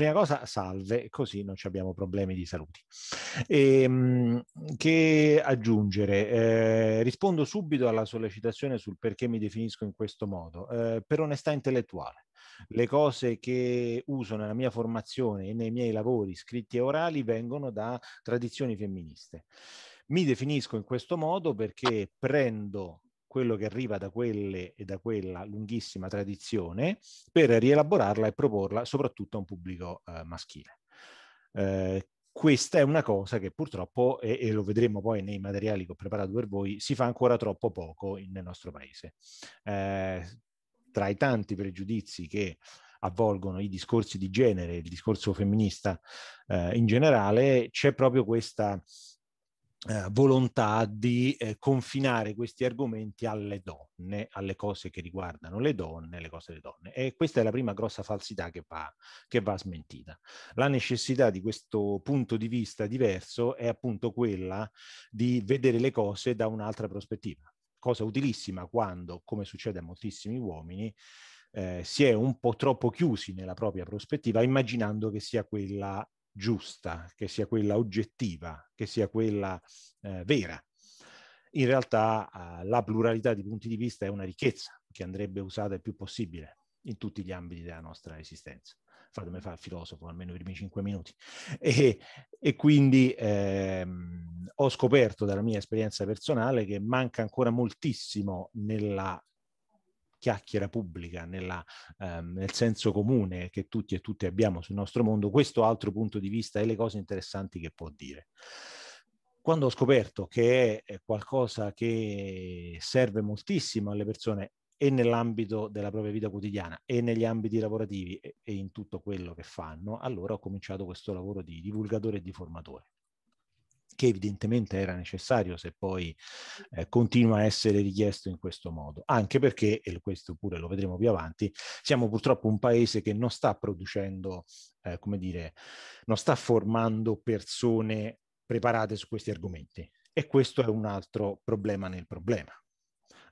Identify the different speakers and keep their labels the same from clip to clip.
Speaker 1: prima cosa salve, così non ci abbiamo problemi di saluti. E, ehm, che aggiungere? Eh, rispondo subito alla sollecitazione sul perché mi definisco in questo modo, eh, per onestà intellettuale. Le cose che uso nella mia formazione e nei miei lavori scritti e orali vengono da tradizioni femministe. Mi definisco in questo modo perché prendo quello che arriva da quelle e da quella lunghissima tradizione per rielaborarla e proporla soprattutto a un pubblico eh, maschile. Eh, questa è una cosa che purtroppo, e, e, lo vedremo poi nei materiali che ho preparato per voi, si fa ancora troppo poco in, nel nostro paese. Eh, tra i tanti pregiudizi che avvolgono i discorsi di genere, il discorso femminista eh, in generale, c'è proprio questa eh, volontà di eh, confinare questi argomenti alle donne, alle cose che riguardano le donne, le cose delle donne. E questa è la prima grossa falsità che va, che va smentita. La necessità di questo punto di vista diverso è appunto quella di vedere le cose da un'altra prospettiva, cosa utilissima quando, come succede a moltissimi uomini, eh, si è un po' troppo chiusi nella propria prospettiva, immaginando che sia quella giusta, che sia quella oggettiva, che sia quella eh, vera. In realtà eh, la pluralità di punti di vista è una ricchezza che andrebbe usata il più possibile in tutti gli ambiti della nostra esistenza. Fatemi fare il filosofo almeno i primi cinque minuti. E, e quindi ehm, ho scoperto dalla mia esperienza personale che manca ancora moltissimo nella chiacchiera pubblica, nella, ehm, nel senso comune che tutti e tutte abbiamo sul nostro mondo, questo altro punto di vista e le cose interessanti che può dire quando ho scoperto che è qualcosa che serve moltissimo alle persone e nell'ambito della propria vita quotidiana e negli ambiti lavorativi e, in tutto quello che fanno, allora ho cominciato questo lavoro di divulgatore e di formatore che evidentemente era necessario se poi eh, continua a essere richiesto in questo modo, anche perché, e questo pure lo vedremo più avanti, siamo purtroppo un paese che non sta producendo, eh, come dire, non sta formando persone preparate su questi argomenti e questo è un altro problema nel problema.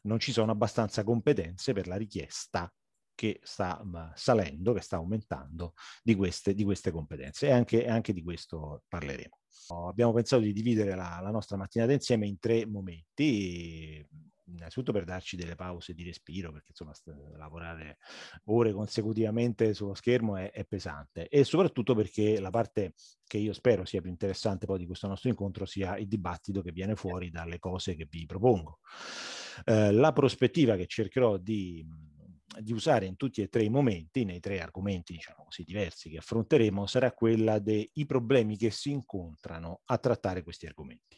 Speaker 1: Non ci sono abbastanza competenze per la richiesta che sta salendo, che sta aumentando di queste, di queste competenze e anche, anche, di questo parleremo. Abbiamo pensato di dividere la, la nostra mattinata insieme in tre momenti, innanzitutto per darci delle pause di respiro, perché insomma lavorare ore consecutivamente sullo schermo è, è, pesante e soprattutto perché la parte che io spero sia più interessante poi di questo nostro incontro sia il dibattito che viene fuori dalle cose che vi propongo. Eh, la prospettiva che cercherò di di usare in tutti e tre i momenti, nei tre argomenti diciamo così, diversi che affronteremo, sarà quella dei problemi che si incontrano a trattare questi argomenti.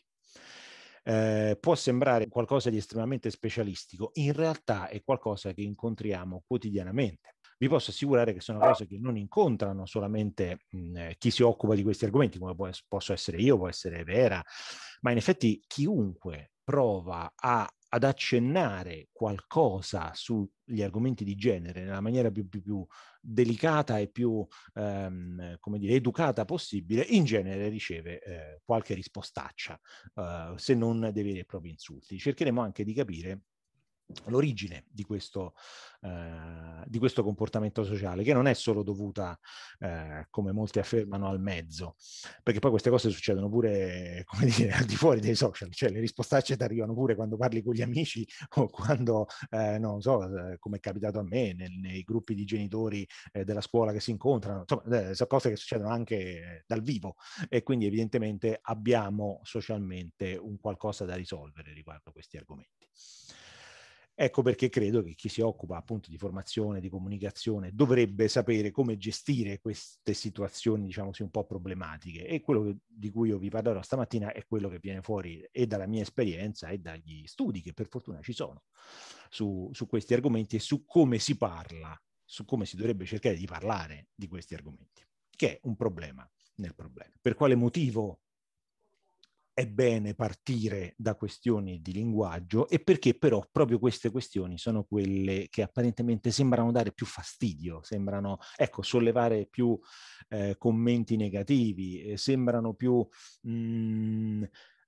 Speaker 1: Eh, può sembrare qualcosa di estremamente specialistico, in realtà è qualcosa che incontriamo quotidianamente. Vi posso assicurare che sono cose che non incontrano solamente mh, eh, chi si occupa di questi argomenti, come posso essere io, può essere Vera, ma in effetti chiunque prova a ad accennare qualcosa sugli argomenti di genere nella maniera più, più, più delicata e più ehm, come dire, educata possibile, in genere riceve eh, qualche rispostaccia, eh, se non dei veri e propri insulti. Cercheremo anche di capire l'origine di questo, eh, di questo, comportamento sociale, che non è solo dovuta, eh, come molti affermano, al mezzo, perché poi queste cose succedono pure, come dire, al di fuori dei social, cioè le rispostacce ti arrivano pure quando parli con gli amici o quando, eh, non so, eh, come è capitato a me, nel, nei gruppi di genitori eh, della scuola che si incontrano, insomma, eh, sono cose che succedono anche dal vivo e quindi evidentemente abbiamo socialmente un qualcosa da risolvere riguardo a questi argomenti. Ecco perché credo che chi si occupa appunto di formazione, di comunicazione, dovrebbe sapere come gestire queste situazioni, diciamo così, un po' problematiche. E quello che, di cui io vi parlerò stamattina è quello che viene fuori e dalla mia esperienza e dagli studi che per fortuna ci sono su, su questi argomenti e su come si parla, su come si dovrebbe cercare di parlare di questi argomenti, che è un problema nel problema. Per quale motivo è bene partire da questioni di linguaggio e perché però proprio queste questioni sono quelle che apparentemente sembrano dare più fastidio, sembrano ecco, sollevare più eh, commenti negativi, eh, sembrano più mh, mm,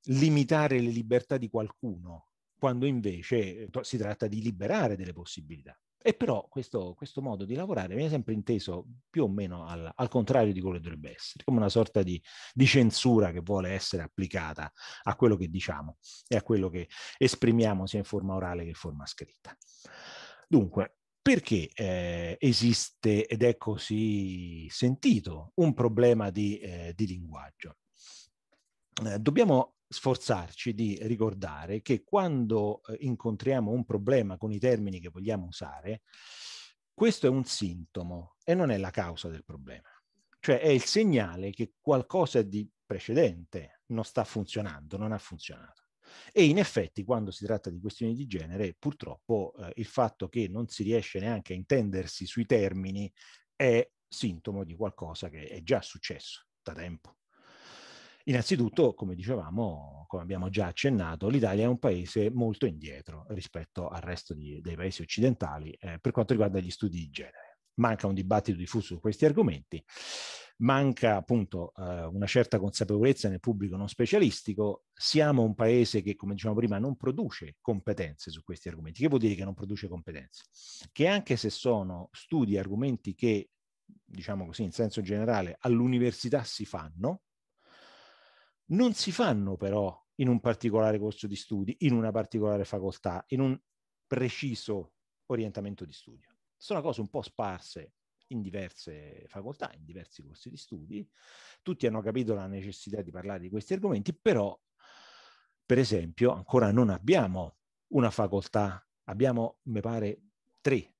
Speaker 1: limitare le libertà di qualcuno quando invece eh, si tratta di liberare delle possibilità. E però questo, questo, modo di lavorare viene sempre inteso più o meno al, al contrario di quello che dovrebbe essere, come una sorta di, di, censura che vuole essere applicata a quello che diciamo e a quello che esprimiamo sia in forma orale che in forma scritta. Dunque, perché eh, esiste ed è così sentito un problema di, eh, di linguaggio? Eh, dobbiamo sforzarci di ricordare che quando eh, incontriamo un problema con i termini che vogliamo usare, questo è un sintomo e non è la causa del problema. Cioè è il segnale che qualcosa di precedente non sta funzionando, non ha funzionato. E in effetti quando si tratta di questioni di genere, purtroppo eh, il fatto che non si riesce neanche a intendersi sui termini è sintomo di qualcosa che è già successo da tempo. Innanzitutto, come dicevamo, come abbiamo già accennato, l'Italia è un paese molto indietro rispetto al resto di, dei paesi occidentali eh, per quanto riguarda gli studi di genere. Manca un dibattito diffuso su questi argomenti, manca appunto eh, una certa consapevolezza nel pubblico non specialistico, siamo un paese che, come dicevamo prima, non produce competenze su questi argomenti. Che vuol dire che non produce competenze? Che anche se sono studi e argomenti che, diciamo così, in senso generale, all'università si fanno, non si fanno però in un particolare corso di studi, in una particolare facoltà, in un preciso orientamento di studio. Sono cose un po' sparse in diverse facoltà, in diversi corsi di studi. Tutti hanno capito la necessità di parlare di questi argomenti, però, per esempio, ancora non abbiamo una facoltà, abbiamo, mi pare, tre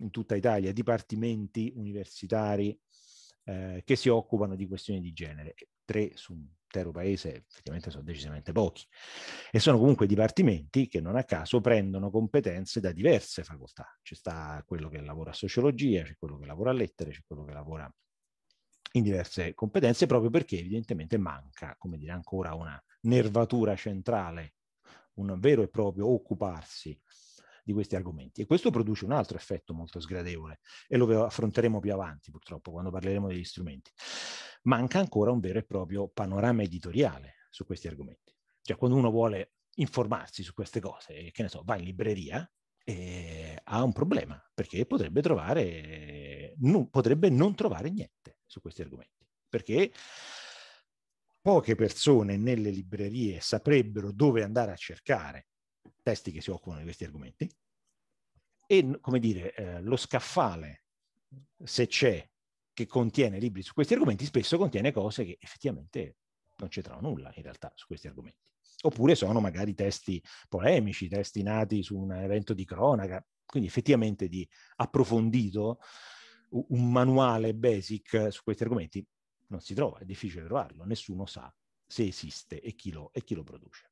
Speaker 1: in tutta Italia, dipartimenti universitari eh, che si occupano di questioni di genere. Tre su un intero paese effettivamente sono decisamente pochi. E sono comunque dipartimenti che non a caso prendono competenze da diverse facoltà. C'è sta quello che lavora a sociologia, c'è quello che lavora a lettere, c'è quello che lavora in diverse competenze proprio perché evidentemente manca, come dire, ancora una nervatura centrale, un vero e proprio occuparsi di questi argomenti. E questo produce un altro effetto molto sgradevole e lo affronteremo più avanti, purtroppo, quando parleremo degli strumenti. Manca ancora un vero e proprio panorama editoriale su questi argomenti. Cioè, quando uno vuole informarsi su queste cose, che ne so, va in libreria e ha un problema, perché potrebbe trovare, non, potrebbe non trovare niente su questi argomenti. Perché poche persone nelle librerie saprebbero dove andare a cercare testi che si occupano di questi argomenti e, come dire, eh, lo scaffale, se c'è, che contiene libri su questi argomenti, spesso contiene cose che effettivamente non c'entrano nulla in realtà su questi argomenti. Oppure sono magari testi polemici, testi nati su un evento di cronaca, quindi effettivamente di approfondito un manuale basic su questi argomenti non si trova, è difficile trovarlo, nessuno sa se esiste e chi lo, e chi lo produce.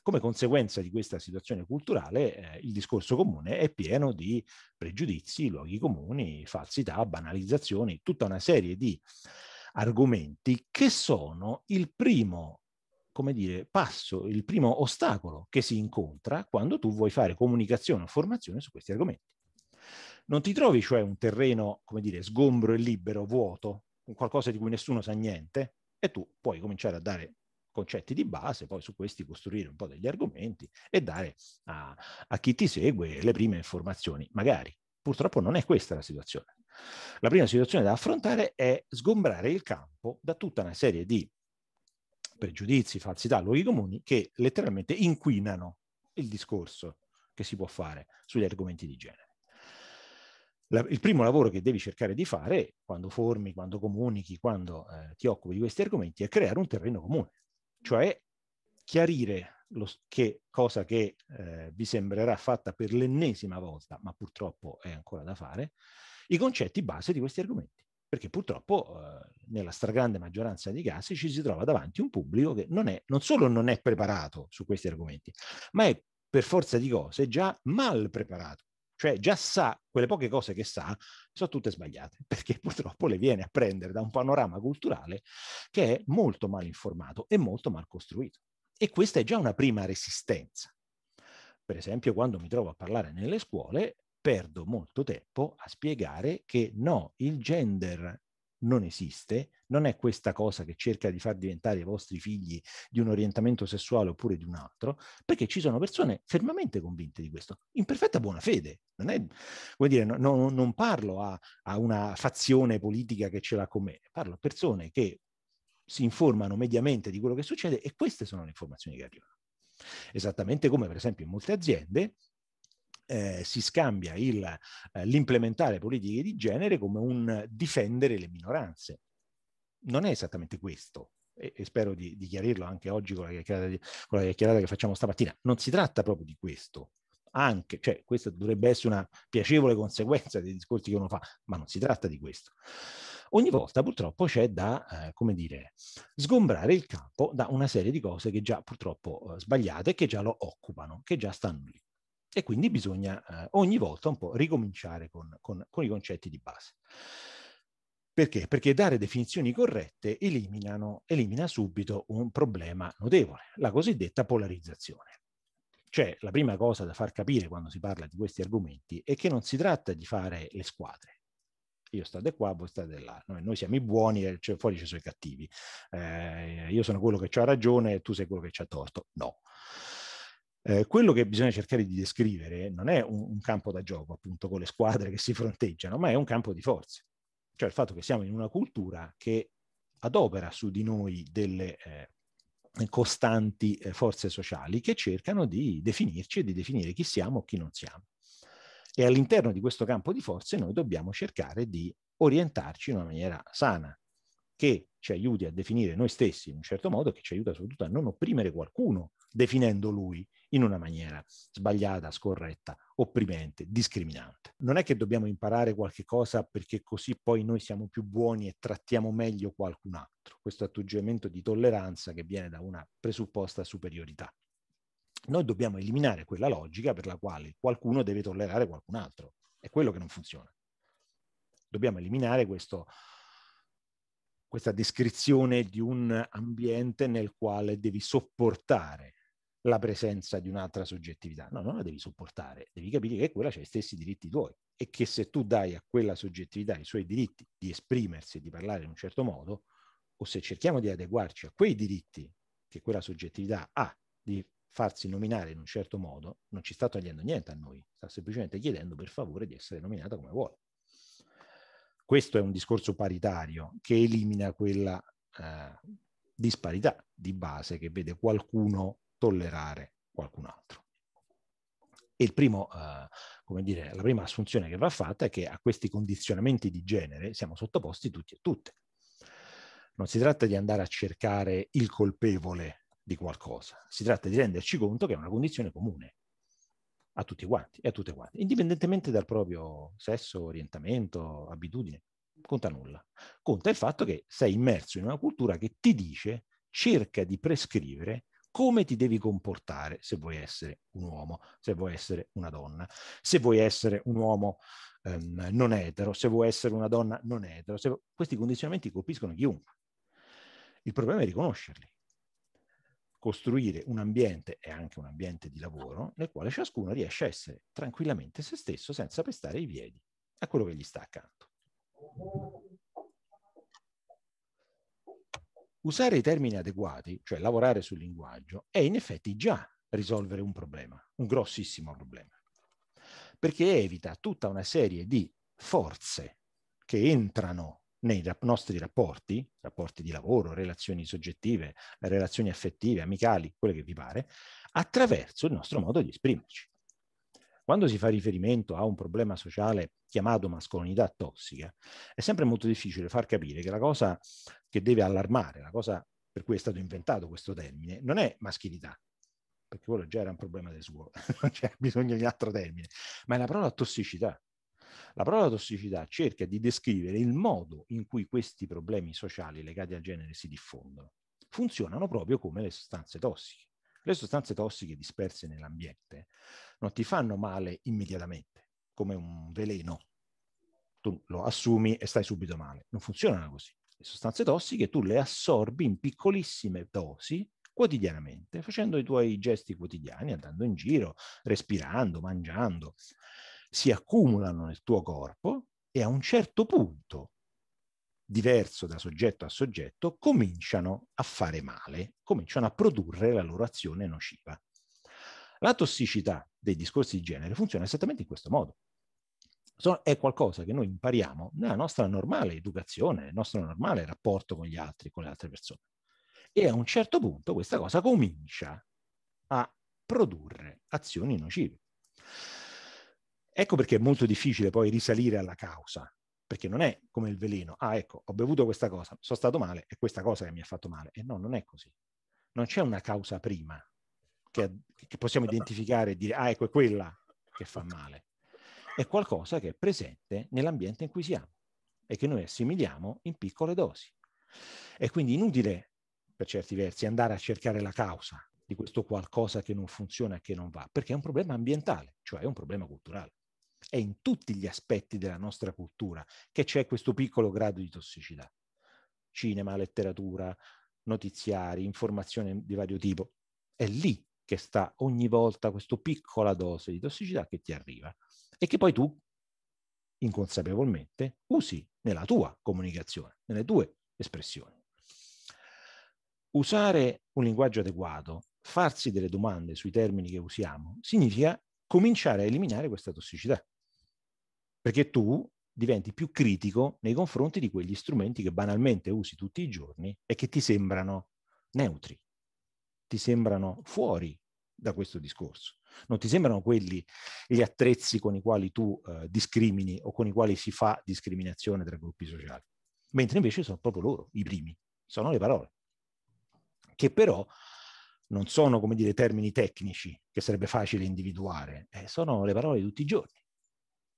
Speaker 1: Come conseguenza di questa situazione culturale, eh, il discorso comune è pieno di pregiudizi, luoghi comuni, falsità, banalizzazioni, tutta una serie di argomenti che sono il primo come dire, passo, il primo ostacolo che si incontra quando tu vuoi fare comunicazione o formazione su questi argomenti. Non ti trovi cioè un terreno, come dire, sgombro e libero, vuoto, un qualcosa di cui nessuno sa niente, e tu puoi cominciare a dare concetti di base, poi su questi costruire un po' degli argomenti e dare a, a chi ti segue le prime informazioni, magari. Purtroppo non è questa la situazione. La prima situazione da affrontare è sgombrare il campo da tutta una serie di pregiudizi, falsità, luoghi comuni che letteralmente inquinano il discorso che si può fare sugli argomenti di genere. il primo lavoro che devi cercare di fare quando formi, quando comunichi, quando eh, ti occupi di questi argomenti è creare un terreno comune cioè chiarire lo, che cosa che eh, vi sembrerà fatta per l'ennesima volta, ma purtroppo è ancora da fare, i concetti base di questi argomenti. Perché purtroppo eh, nella stragrande maggioranza dei casi ci si trova davanti un pubblico che non, è, non solo non è preparato su questi argomenti, ma è per forza di cose già mal preparato cioè già sa quelle poche cose che sa, sono tutte sbagliate, perché purtroppo le viene a prendere da un panorama culturale che è molto mal informato e molto mal costruito. E questa è già una prima resistenza. Per esempio, quando mi trovo a parlare nelle scuole, perdo molto tempo a spiegare che no, il gender non esiste, non è questa cosa che cerca di far diventare i vostri figli di un orientamento sessuale oppure di un altro, perché ci sono persone fermamente convinte di questo, in perfetta buona fede. Non, è, vuol dire, no, no, non parlo a, a una fazione politica che ce l'ha con me, parlo a persone che si informano mediamente di quello che succede e queste sono le informazioni che arrivano. Esattamente come per esempio in molte aziende eh, si scambia il, eh, l'implementare politiche di genere come un difendere le minoranze. Non è esattamente questo. E, e spero di, di, chiarirlo anche oggi con la, di, con la chiacchierata che facciamo stamattina. Non si tratta proprio di questo, anche, cioè questa dovrebbe essere una piacevole conseguenza dei discorsi che uno fa, ma non si tratta di questo. Ogni volta purtroppo c'è da, eh, come dire, sgombrare il campo da una serie di cose che già purtroppo eh, sbagliate, che già lo occupano, che già stanno lì e quindi bisogna eh, ogni volta un po' ricominciare con, con, con i concetti di base. Perché? Perché dare definizioni corrette elimina subito un problema notevole, la cosiddetta polarizzazione. Cioè, la prima cosa da far capire quando si parla di questi argomenti è che non si tratta di fare le squadre. Io state qua, voi state là. Noi, noi siamo i buoni e eh, cioè, fuori ci sono i cattivi. Eh, io sono quello che ha ragione e tu sei quello che ha torto. No. Eh, quello che bisogna cercare di descrivere non è un, un, campo da gioco, appunto, con le squadre che si fronteggiano, ma è un campo di forze. Cioè il fatto che siamo in una cultura che adopera su di noi delle eh, costanti eh, forze sociali che cercano di definirci e di definire chi siamo o chi non siamo. E all'interno di questo campo di forze noi dobbiamo cercare di orientarci in una maniera sana, che ci aiuti a definire noi stessi in un certo modo, che ci aiuta soprattutto a non opprimere qualcuno definendo lui in una maniera sbagliata, scorretta, opprimente, discriminante. Non è che dobbiamo imparare qualche cosa perché così poi noi siamo più buoni e trattiamo meglio qualcun altro. Questo atteggiamento di tolleranza che viene da una presupposta superiorità. Noi dobbiamo eliminare quella logica per la quale qualcuno deve tollerare qualcun altro. È quello che non funziona. Dobbiamo eliminare questo, questa descrizione di un ambiente nel quale devi sopportare la presenza di un'altra soggettività. No, non la devi sopportare, devi capire che quella ha i stessi diritti tuoi e che se tu dai a quella soggettività i suoi diritti di esprimersi e di parlare in un certo modo, o se cerchiamo di adeguarci a quei diritti che quella soggettività ha di farsi nominare in un certo modo, non ci sta togliendo niente a noi, sta semplicemente chiedendo per favore di essere nominata come vuole. Questo è un discorso paritario che elimina quella eh, disparità di base che vede qualcuno tollerare qualcun altro. E il primo, eh, come dire, la prima assunzione che va fatta è che a questi condizionamenti di genere siamo sottoposti tutti e tutte. Non si tratta di andare a cercare il colpevole di qualcosa, si tratta di renderci conto che è una condizione comune a tutti quanti e a tutte quante, indipendentemente dal proprio sesso, orientamento, abitudine, conta nulla. Conta il fatto che sei immerso in una cultura che ti dice cerca di prescrivere come ti devi comportare se vuoi essere un uomo, se vuoi essere una donna, se vuoi essere un uomo ehm, non etero, se vuoi essere una donna non etero. Se... Questi condizionamenti colpiscono chiunque. Il problema è riconoscerli costruire un ambiente e anche un ambiente di lavoro nel quale ciascuno riesce a essere tranquillamente se stesso senza pestare i piedi a quello che gli sta accanto. usare i termini adeguati, cioè lavorare sul linguaggio, è in effetti già risolvere un problema, un grossissimo problema, perché evita tutta una serie di forze che entrano nei nostri rapporti, rapporti di lavoro, relazioni soggettive, relazioni affettive, amicali, quelle che vi pare, attraverso il nostro modo di esprimerci quando si fa riferimento a un problema sociale chiamato mascolinità tossica, è sempre molto difficile far capire che la cosa che deve allarmare, la cosa per cui è stato inventato questo termine, non è maschilità, perché quello già era un problema del suo, non c'è cioè, bisogno di altro termine, ma è la parola tossicità. La parola tossicità cerca di descrivere il modo in cui questi problemi sociali legati al genere si diffondono. Funzionano proprio come le sostanze tossiche. Le sostanze tossiche disperse nell'ambiente non ti fanno male immediatamente, come un veleno. Tu lo assumi e stai subito male. Non funzionano così. Le sostanze tossiche tu le assorbi in piccolissime dosi quotidianamente, facendo i tuoi gesti quotidiani, andando in giro, respirando, mangiando. Si accumulano nel tuo corpo e a un certo punto diverso da soggetto a soggetto, cominciano a fare male, cominciano a produrre la loro azione nociva. La tossicità dei discorsi di genere funziona esattamente in questo modo. è qualcosa che noi impariamo nella nostra normale educazione, nel nostro normale rapporto con gli altri, con le altre persone. E a un certo punto questa cosa comincia a produrre azioni nocive. Ecco perché è molto difficile poi risalire alla causa perché non è come il veleno, ah ecco, ho bevuto questa cosa, sono stato male, è questa cosa che mi ha fatto male. E no, non è così. Non c'è una causa prima che, che possiamo identificare e dire, ah ecco, è quella che fa male. È qualcosa che è presente nell'ambiente in cui siamo e che noi assimiliamo in piccole dosi. È quindi inutile, per certi versi, andare a cercare la causa di questo qualcosa che non funziona e che non va, perché è un problema ambientale, cioè è un problema culturale è in tutti gli aspetti della nostra cultura che c'è questo piccolo grado di tossicità. Cinema, letteratura, notiziari, informazione di vario tipo. È lì che sta ogni volta questa piccola dose di tossicità che ti arriva e che poi tu inconsapevolmente usi nella tua comunicazione, nelle tue espressioni. Usare un linguaggio adeguato, farsi delle domande sui termini che usiamo, significa cominciare a eliminare questa tossicità perché tu diventi più critico nei confronti di quegli strumenti che banalmente usi tutti i giorni e che ti sembrano neutri, ti sembrano fuori da questo discorso. Non ti sembrano quelli gli attrezzi con i quali tu eh, discrimini o con i quali si fa discriminazione tra gruppi sociali, mentre invece sono proprio loro i primi, sono le parole, che però non sono, come dire, termini tecnici che sarebbe facile individuare, eh, sono le parole di tutti i giorni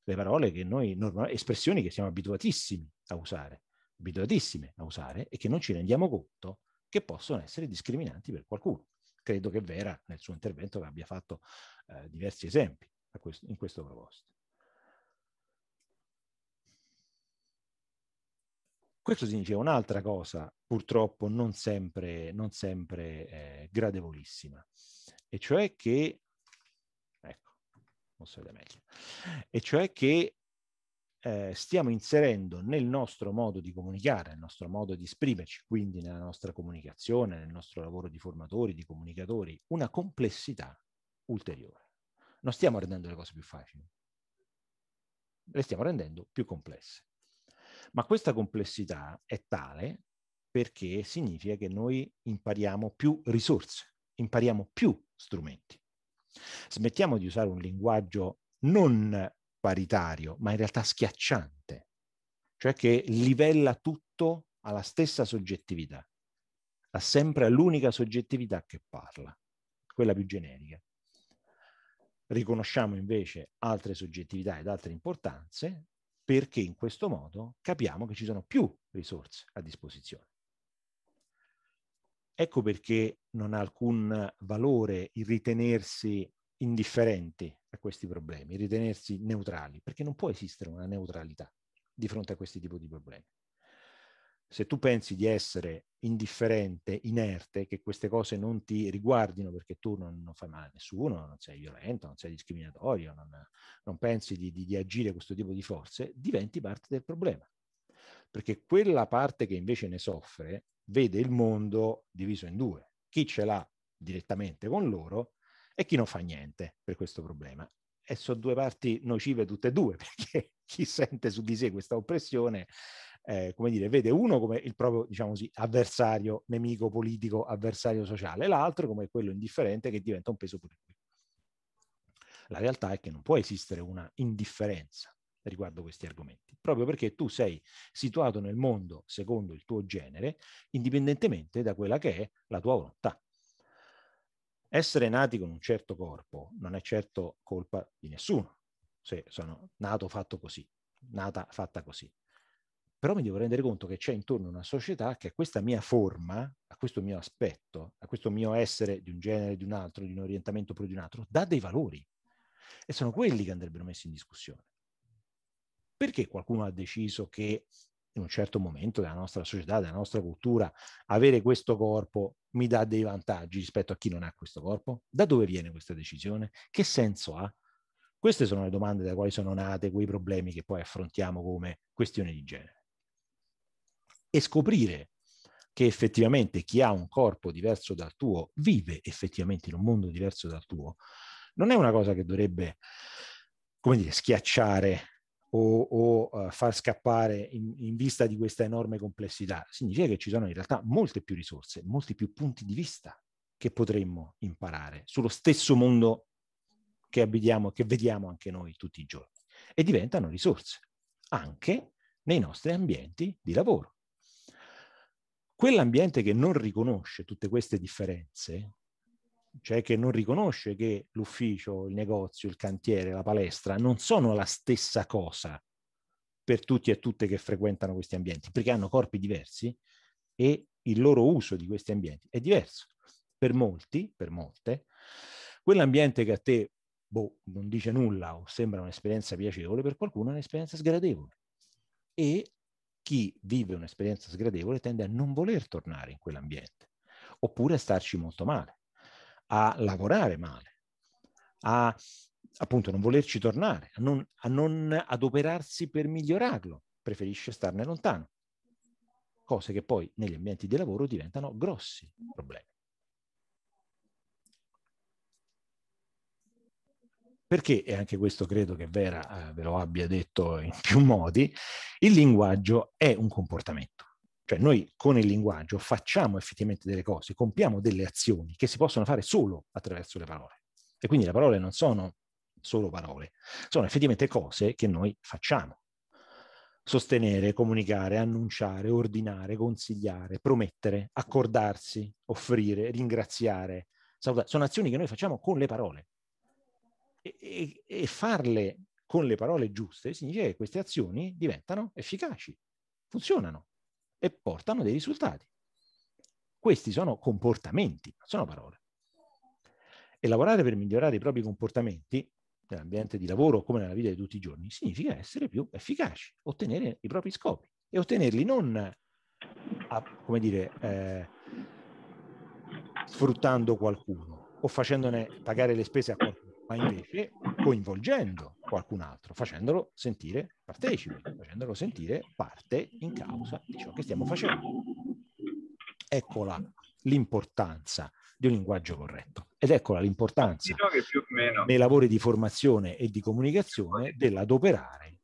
Speaker 1: le parole che noi, normal- espressioni che siamo abituatissimi a usare, abituatissime a usare e che non ci rendiamo conto che possono essere discriminanti per qualcuno. Credo che Vera nel suo intervento abbia fatto eh, diversi esempi questo, in questo proposito. Questo significa un'altra cosa, purtroppo non sempre, non sempre eh, gradevolissima, e cioè che non si vede meglio, e cioè che eh, stiamo inserendo nel nostro modo di comunicare, nel nostro modo di esprimerci, quindi nella nostra comunicazione, nel nostro lavoro di formatori, di comunicatori, una complessità ulteriore. Non stiamo rendendo le cose più facili, le stiamo rendendo più complesse. Ma questa complessità è tale perché significa che noi impariamo più risorse, impariamo più strumenti. Smettiamo di usare un linguaggio non paritario, ma in realtà schiacciante, cioè che livella tutto alla stessa soggettività, ha sempre l'unica soggettività che parla, quella più generica. Riconosciamo invece altre soggettività ed altre importanze perché in questo modo capiamo che ci sono più risorse a disposizione. Ecco perché non ha alcun valore il ritenersi indifferenti a questi problemi, ritenersi neutrali, perché non può esistere una neutralità di fronte a questi tipi di problemi. Se tu pensi di essere indifferente, inerte, che queste cose non ti riguardino perché tu non, non fai male a nessuno, non sei violento, non sei discriminatorio, non, non pensi di, di, di agire questo tipo di forze, diventi parte del problema. Perché quella parte che invece ne soffre vede il mondo diviso in due, chi ce l'ha direttamente con loro e chi non fa niente per questo problema. E sono due parti nocive tutte e due, perché chi sente su di sé questa oppressione, eh, come dire, vede uno come il proprio, diciamo così, avversario, nemico politico, avversario sociale, l'altro come quello indifferente che diventa un peso pure lui. La realtà è che non può esistere una indifferenza riguardo questi argomenti, proprio perché tu sei situato nel mondo secondo il tuo genere, indipendentemente da quella che è la tua volontà. Essere nati con un certo corpo non è certo colpa di nessuno, se sono nato fatto così, nata fatta così. Però mi devo rendere conto che c'è intorno una società che a questa mia forma, a questo mio aspetto, a questo mio essere di un genere, di un altro, di un orientamento proprio di un altro, dà dei valori. E sono quelli che andrebbero messi in discussione perché qualcuno ha deciso che in un certo momento della nostra società, della nostra cultura, avere questo corpo mi dà dei vantaggi rispetto a chi non ha questo corpo? Da dove viene questa decisione? Che senso ha? Queste sono le domande da quali sono nate quei problemi che poi affrontiamo come questione di genere. E scoprire che effettivamente chi ha un corpo diverso dal tuo vive effettivamente in un mondo diverso dal tuo, non è una cosa che dovrebbe, come dire, schiacciare o, o uh, far scappare in, in, vista di questa enorme complessità, significa che ci sono in realtà molte più risorse, molti più punti di vista che potremmo imparare sullo stesso mondo che abitiamo, che vediamo anche noi tutti i giorni. E diventano risorse anche nei nostri ambienti di lavoro. Quell'ambiente che non riconosce tutte queste differenze cioè che non riconosce che l'ufficio, il negozio, il cantiere, la palestra non sono la stessa cosa per tutti e tutte che frequentano questi ambienti, perché hanno corpi diversi e il loro uso di questi ambienti è diverso. Per molti, per molte, quell'ambiente che a te boh, non dice nulla o sembra un'esperienza piacevole, per qualcuno è un'esperienza sgradevole. E chi vive un'esperienza sgradevole tende a non voler tornare in quell'ambiente, oppure a starci molto male a lavorare male, a appunto non volerci tornare, a non, a non adoperarsi per migliorarlo, preferisce starne lontano. Cose che poi negli ambienti di lavoro diventano grossi problemi. perché, e anche questo credo che Vera eh, ve lo abbia detto in più modi, il linguaggio è un comportamento. Cioè noi con il linguaggio facciamo effettivamente delle cose, compiamo delle azioni che si possono fare solo attraverso le parole. E quindi le parole non sono solo parole, sono effettivamente cose che noi facciamo. Sostenere, comunicare, annunciare, ordinare, consigliare, promettere, accordarsi, offrire, ringraziare, salutare. Sono azioni che noi facciamo con le parole. E, e, e farle con le parole giuste significa che queste azioni diventano efficaci, funzionano e portano dei risultati. Questi sono comportamenti, non sono parole. E lavorare per migliorare i propri comportamenti nell'ambiente di lavoro come nella vita di tutti i giorni significa essere più efficaci, ottenere i propri scopi e ottenerli non, a, come dire, eh, sfruttando qualcuno o facendone pagare le spese a qualcuno, ma invece coinvolgendo qualcun altro, facendolo sentire partecipe, facendolo sentire parte in causa di ciò che stiamo facendo. Eccola l'importanza di un linguaggio corretto ed eccola l'importanza nei lavori di formazione e di comunicazione dell'adoperare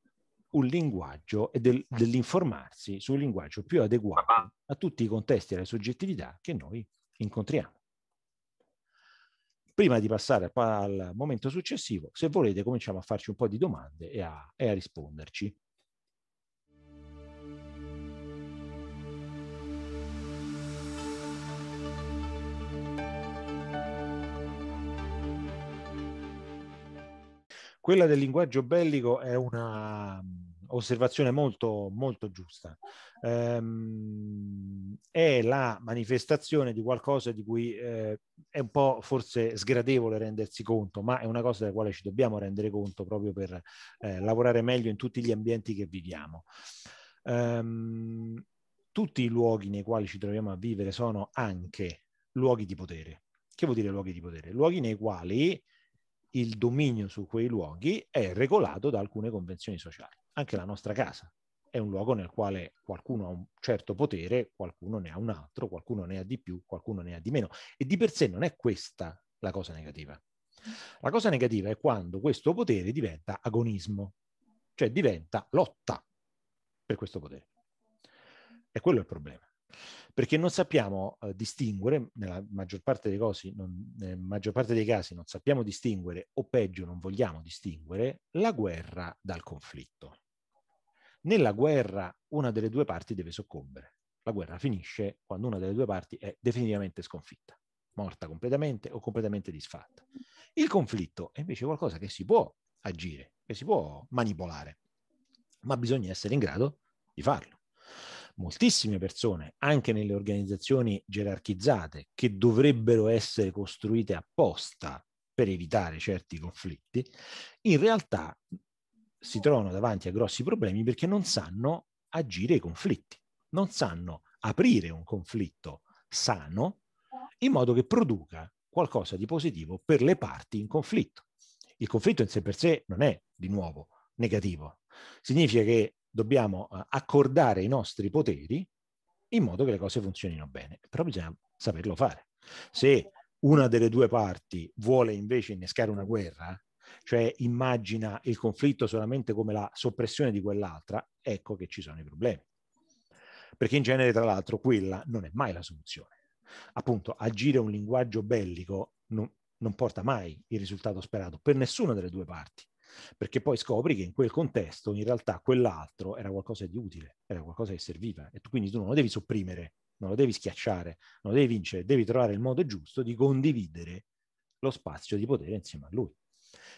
Speaker 1: un linguaggio e del, dell'informarsi sul linguaggio più adeguato a tutti i contesti e alle soggettività che noi incontriamo prima di passare al momento successivo, se volete cominciamo a farci un po' di domande e a, e a risponderci. Quella del linguaggio bellico è una, osservazione molto, molto giusta. Ehm, è la manifestazione di qualcosa di cui eh, è un po' forse sgradevole rendersi conto, ma è una cosa della quale ci dobbiamo rendere conto proprio per eh, lavorare meglio in tutti gli ambienti che viviamo. Ehm, tutti i luoghi nei quali ci troviamo a vivere sono anche luoghi di potere. Che vuol dire luoghi di potere? Luoghi nei quali il dominio su quei luoghi è regolato da alcune convenzioni sociali anche la nostra casa è un luogo nel quale qualcuno ha un certo potere, qualcuno ne ha un altro, qualcuno ne ha di più, qualcuno ne ha di meno. E di per sé non è questa la cosa negativa. La cosa negativa è quando questo potere diventa agonismo, cioè diventa lotta per questo potere. E quello è il problema perché non sappiamo eh, distinguere, nella maggior, cosi, non, nella maggior parte dei casi non sappiamo distinguere, o peggio non vogliamo distinguere, la guerra dal conflitto. Nella guerra una delle due parti deve soccombere. La guerra finisce quando una delle due parti è definitivamente sconfitta, morta completamente o completamente disfatta. Il conflitto è invece qualcosa che si può agire, che si può manipolare, ma bisogna essere in grado di farlo moltissime persone, anche nelle organizzazioni gerarchizzate, che dovrebbero essere costruite apposta per evitare certi conflitti, in realtà si trovano davanti a grossi problemi perché non sanno agire i conflitti, non sanno aprire un conflitto sano in modo che produca qualcosa di positivo per le parti in conflitto. Il conflitto in sé per sé non è di nuovo negativo, significa che dobbiamo eh, accordare i nostri poteri in modo che le cose funzionino bene, però bisogna saperlo fare. Se una delle due parti vuole invece innescare una guerra, cioè immagina il conflitto solamente come la soppressione di quell'altra, ecco che ci sono i problemi. Perché in genere, tra l'altro, quella non è mai la soluzione. Appunto, agire un linguaggio bellico non, non porta mai il risultato sperato per nessuna delle due parti perché poi scopri che in quel contesto in realtà quell'altro era qualcosa di utile, era qualcosa che serviva e tu, quindi tu non lo devi sopprimere, non lo devi schiacciare, non lo devi vincere, devi trovare il modo giusto di condividere lo spazio di potere insieme a lui.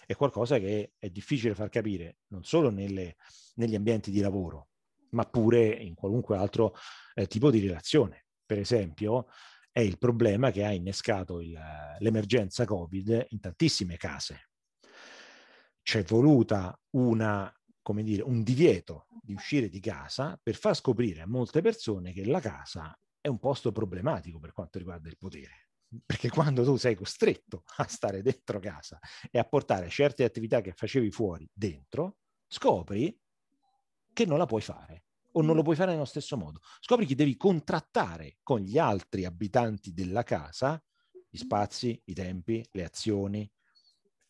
Speaker 1: È qualcosa che è difficile far capire non solo nelle, negli ambienti di lavoro, ma pure in qualunque altro eh, tipo di relazione. Per esempio, è il problema che ha innescato il, l'emergenza Covid in tantissime case, c'è voluta una, come dire, un divieto di uscire di casa per far scoprire a molte persone che la casa è un posto problematico per quanto riguarda il potere. Perché quando tu sei costretto a stare dentro casa e a portare certe attività che facevi fuori dentro, scopri che non la puoi fare o non lo puoi fare nello stesso modo. Scopri che devi contrattare con gli altri abitanti della casa gli spazi, i tempi, le azioni,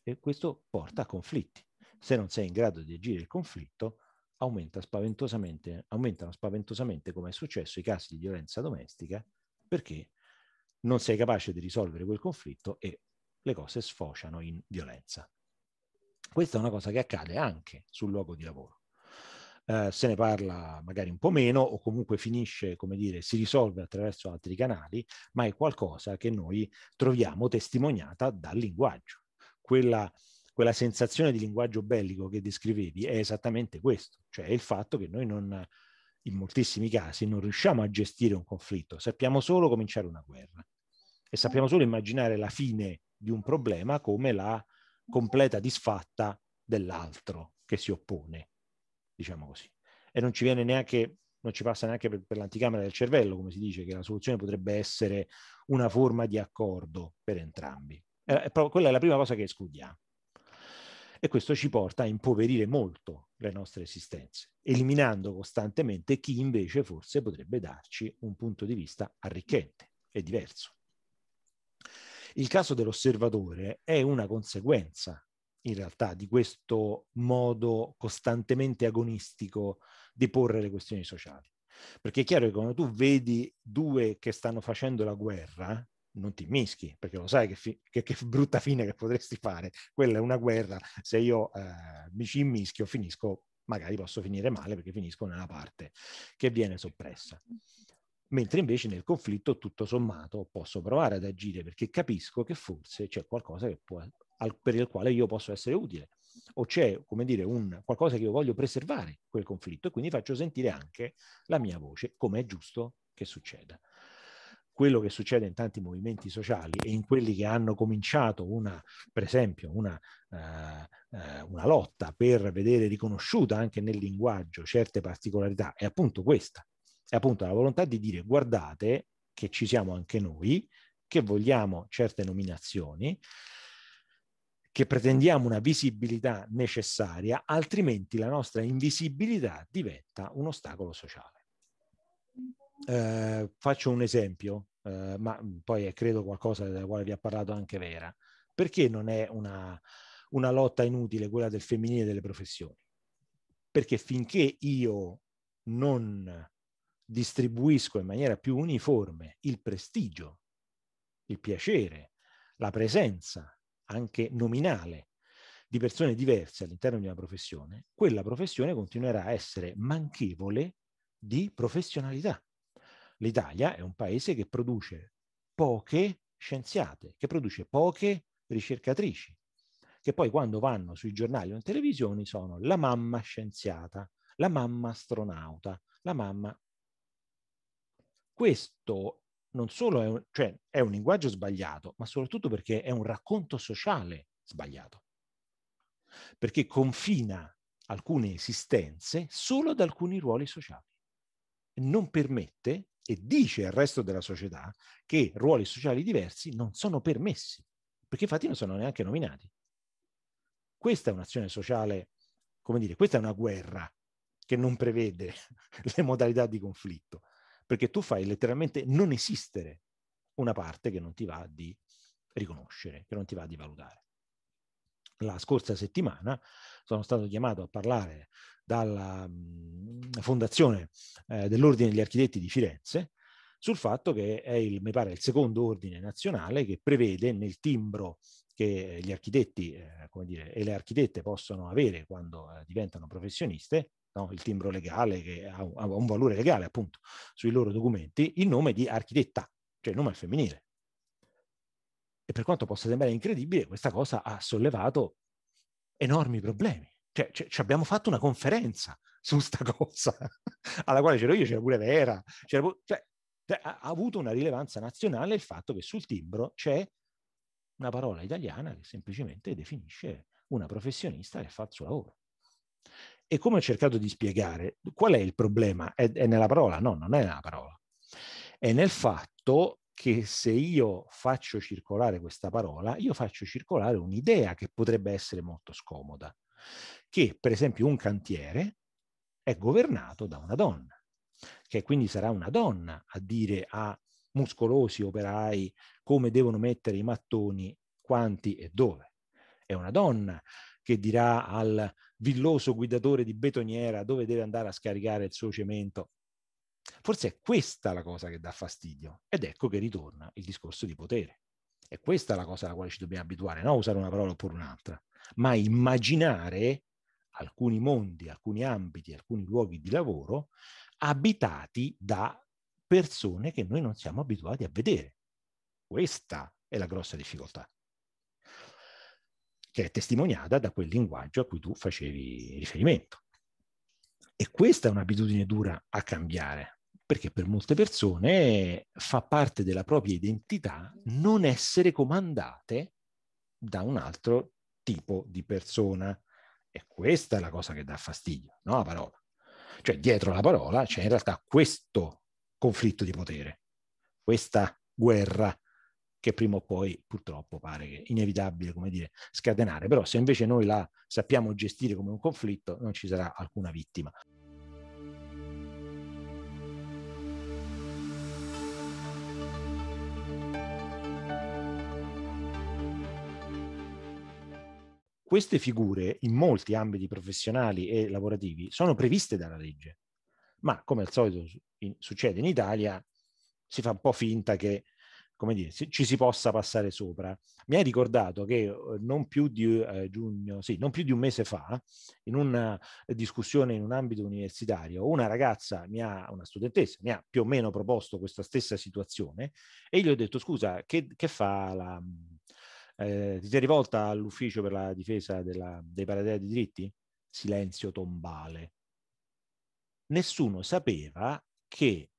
Speaker 1: e questo porta a conflitti. Se non sei in grado di agire il conflitto, aumenta spaventosamente, aumentano spaventosamente, come è successo, i casi di violenza domestica perché non sei capace di risolvere quel conflitto e le cose sfociano in violenza. Questa è una cosa che accade anche sul luogo di lavoro. Eh, se ne parla magari un po' meno o comunque finisce, come dire, si risolve attraverso altri canali, ma è qualcosa che noi troviamo testimoniata dal linguaggio quella, quella sensazione di linguaggio bellico che descrivevi è esattamente questo, cioè il fatto che noi non, in moltissimi casi, non riusciamo a gestire un conflitto, sappiamo solo cominciare una guerra e sappiamo solo immaginare la fine di un problema come la completa disfatta dell'altro che si oppone, diciamo così. E non ci viene neanche, non ci passa neanche per, per l'anticamera del cervello, come si dice, che la soluzione potrebbe essere una forma di accordo per entrambi. Eh, è proprio, quella è la prima cosa che escludiamo. E questo ci porta a impoverire molto le nostre esistenze, eliminando costantemente chi invece forse potrebbe darci un punto di vista arricchente e diverso. Il caso dell'osservatore è una conseguenza, in realtà, di questo modo costantemente agonistico di porre le questioni sociali. Perché è chiaro che quando tu vedi due che stanno facendo la guerra, non ti mischi, perché lo sai che, fi- che, che, brutta fine che potresti fare. Quella è una guerra, se io eh, mi ci immischio finisco, magari posso finire male perché finisco nella parte che viene soppressa. Mentre invece nel conflitto, tutto sommato, posso provare ad agire perché capisco che forse c'è qualcosa può, al, per il quale io posso essere utile o c'è, come dire, un, qualcosa che io voglio preservare quel conflitto e quindi faccio sentire anche la mia voce, come è giusto che succeda quello che succede in tanti movimenti sociali e in quelli che hanno cominciato una, per esempio, una, eh, eh, una lotta per vedere riconosciuta anche nel linguaggio certe particolarità, è appunto questa, è appunto la volontà di dire guardate che ci siamo anche noi, che vogliamo certe nominazioni, che pretendiamo una visibilità necessaria, altrimenti la nostra invisibilità diventa un ostacolo sociale eh, faccio un esempio, ehm, mhmm, eh, ma poi è credo qualcosa della quale vi ha parlato anche Vera. Perché non è una, una lotta inutile quella del femminile delle professioni? Perché finché io non distribuisco in maniera più uniforme il prestigio, il piacere, la presenza anche nominale di persone diverse all'interno di una professione, quella professione continuerà a essere manchevole di professionalità. L'Italia è un paese che produce poche scienziate, che produce poche ricercatrici, che poi quando vanno sui giornali o in televisione sono la mamma scienziata, la mamma astronauta, la mamma... Questo non solo è un, cioè, è un linguaggio sbagliato, ma soprattutto perché è un racconto sociale sbagliato, perché confina alcune esistenze solo ad alcuni ruoli sociali non permette che dice al resto della società che ruoli sociali diversi non sono permessi, perché infatti non sono neanche nominati. Questa è un'azione sociale, come dire, questa è una guerra che non prevede le modalità di conflitto, perché tu fai letteralmente non esistere una parte che non ti va di riconoscere, che non ti va di valutare. La scorsa settimana sono stato chiamato a parlare dalla mhmm, fondazione eh, dell'Ordine degli Architetti di Firenze sul fatto che è il, mi pare, il secondo ordine nazionale che prevede nel timbro che gli architetti eh, dire, e le architette possono avere quando eh, diventano professioniste, no? il timbro legale che ha, ha un valore legale appunto sui loro documenti, il nome di architetta, cioè il nome femminile. E per quanto possa sembrare incredibile, questa cosa ha sollevato enormi problemi cioè, c- cioè, ci abbiamo fatto una conferenza su sta cosa, alla quale c'ero io, c'era pure Vera, c'era pu- cioè, cioè, ha avuto una rilevanza nazionale il fatto che sul timbro c'è una parola italiana che semplicemente definisce una professionista che fa il suo lavoro. E come ho cercato di spiegare, qual è il problema? È, è nella parola? No, non è nella parola. È nel fatto che se io faccio circolare questa parola, io faccio circolare un'idea che potrebbe essere molto scomoda, che per esempio un cantiere è governato da una donna, che quindi sarà una donna a dire a muscolosi operai come devono mettere i mattoni, quanti e dove. È una donna che dirà al villoso guidatore di betoniera dove deve andare a scaricare il suo cemento. Forse è questa la cosa che dà fastidio ed ecco che ritorna il discorso di potere. È questa la cosa alla quale ci dobbiamo abituare, non usare una parola oppure un'altra ma immaginare alcuni mondi, alcuni ambiti, alcuni luoghi di lavoro abitati da persone che noi non siamo abituati a vedere. Questa è la grossa difficoltà, che è testimoniata da quel linguaggio a cui tu facevi riferimento. E questa è un'abitudine dura a cambiare, perché per molte persone fa parte della propria identità non essere comandate da un altro tipo di persona. E questa è la cosa che dà fastidio, no la parola. Cioè dietro la parola c'è in realtà questo conflitto di potere, questa guerra che prima o poi purtroppo pare che inevitabile, come dire, scatenare. Però se invece noi la sappiamo gestire come un conflitto, non ci sarà alcuna vittima. queste figure in molti ambiti professionali e lavorativi sono previste dalla legge, ma come al solito in, succede in Italia si fa un po' finta che come dire, si, ci si possa passare sopra. Mi hai ricordato che eh, non più di, eh, giugno, sì, non più di un mese fa, in una discussione in un ambito universitario, una ragazza, mi ha, una studentessa, mi ha più o meno proposto questa stessa situazione e gli ho detto scusa, che, che fa la eh, ti sei rivolta all'ufficio per la difesa della, dei paradei di diritti? Silenzio tombale. Nessuno sapeva che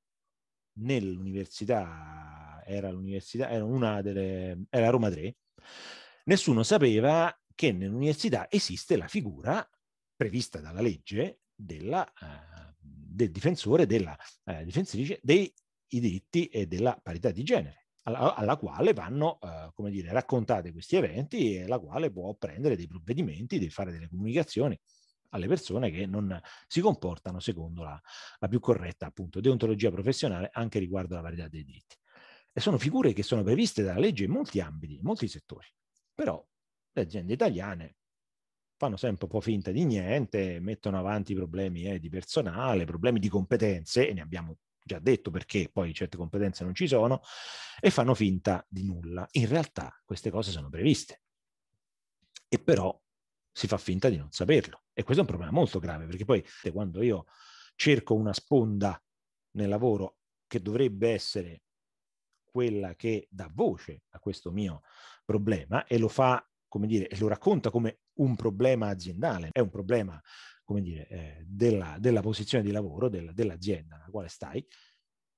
Speaker 1: nell'università, era l'università, era una delle, era Roma 3, nessuno sapeva che nell'università esiste la figura prevista dalla legge della, uh, del difensore, della uh, difensitrice dei diritti e della parità di genere alla, alla quale vanno eh, come dire, raccontati questi eventi e la quale può prendere dei provvedimenti, di fare delle comunicazioni alle persone che non si comportano secondo la, la più corretta appunto, deontologia professionale anche riguardo alla varietà dei diritti. E sono figure che sono previste dalla legge in molti ambiti, in molti settori. Però le aziende italiane fanno sempre un po' finta di niente, mettono avanti problemi eh, di personale, problemi di competenze, e ne abbiamo già detto perché poi certe competenze non ci sono, e fanno finta di nulla. In realtà queste cose sono previste e però si fa finta di non saperlo. E questo è un problema molto grave perché poi quando io cerco una sponda nel lavoro che dovrebbe essere quella che dà voce a questo mio problema e lo fa, come dire, e lo racconta come un problema aziendale, è un problema come dire, eh, della, della, posizione di lavoro, del, dell'azienda nella quale stai,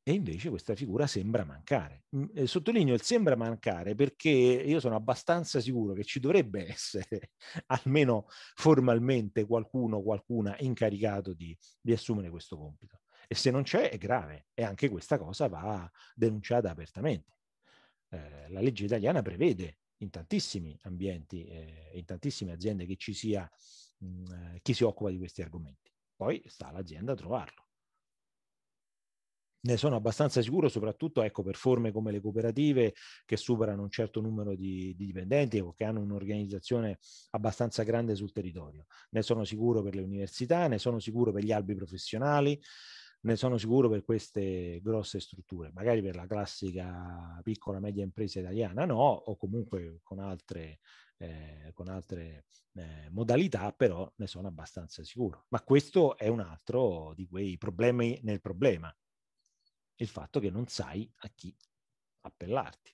Speaker 1: e invece questa figura sembra mancare. Mm, eh, sottolineo il sembra mancare perché io sono abbastanza sicuro che ci dovrebbe essere almeno formalmente qualcuno o qualcuna incaricato di, di, assumere questo compito. E se non c'è è grave e anche questa cosa va denunciata apertamente. Eh, la legge italiana prevede in tantissimi ambienti, eh, in tantissime aziende che ci sia Mm, eh, chi si occupa di questi argomenti. Poi sta l'azienda a trovarlo. Ne sono abbastanza sicuro, soprattutto ecco, per forme come le cooperative che superano un certo numero di, di dipendenti o che hanno un'organizzazione abbastanza grande sul territorio. Ne sono sicuro per le università, ne sono sicuro per gli albi professionali, ne sono sicuro per queste grosse strutture, magari per la classica piccola media impresa italiana no, o comunque con altre eh, con altre eh, modalità, però ne sono abbastanza sicuro. Ma questo è un altro di quei problemi nel problema, il fatto che non sai a chi appellarti.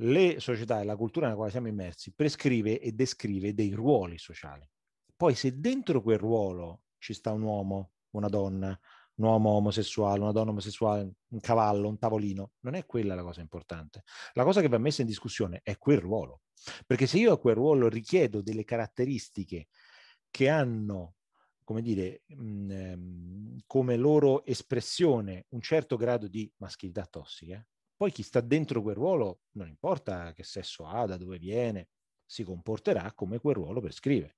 Speaker 1: le società e la cultura nella quale siamo immersi prescrive e descrive dei ruoli sociali. Poi se dentro quel ruolo ci sta un uomo, una donna, un uomo omosessuale, una donna omosessuale, un cavallo, un tavolino. Non è quella la cosa importante. La cosa che va messa in discussione è quel ruolo. Perché se io a quel ruolo richiedo delle caratteristiche che hanno, come dire, mh, ehm, come loro espressione un certo grado di maschilità tossica, poi chi sta dentro quel ruolo, non importa che sesso ha, da dove viene, si comporterà come quel ruolo prescrive.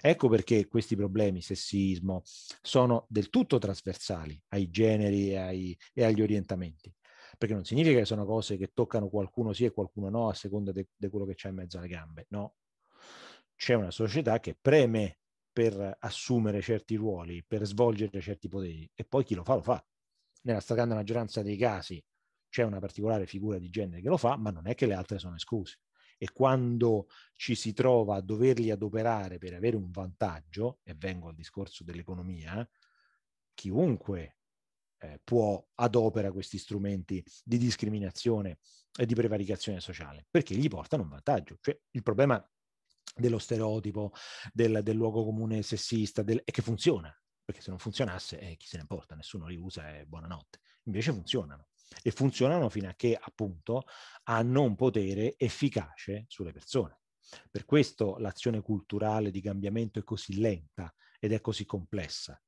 Speaker 1: Ecco perché questi problemi, sessismo, sono del tutto trasversali ai generi e, ai, e agli orientamenti, perché non significa che sono cose che toccano qualcuno sì e qualcuno no a seconda di quello che c'è in mezzo alle gambe, no. C'è una società che preme per assumere certi ruoli, per svolgere certi poteri e poi chi lo fa lo fa. Nella stragrande maggioranza dei casi c'è una particolare figura di genere che lo fa, ma non è che le altre sono escluse e quando ci si trova a doverli adoperare per avere un vantaggio, e vengo al discorso dell'economia, chiunque eh, può adopera questi strumenti di discriminazione e di prevaricazione sociale, perché gli portano un vantaggio. Cioè, il problema dello stereotipo, del, del luogo comune sessista, del, è che funziona, perché se non funzionasse eh, chi se ne importa, nessuno li usa e buonanotte. Invece funzionano e funzionano fino a che appunto hanno un potere efficace sulle persone. Per questo l'azione culturale di cambiamento è così lenta ed è così complessa,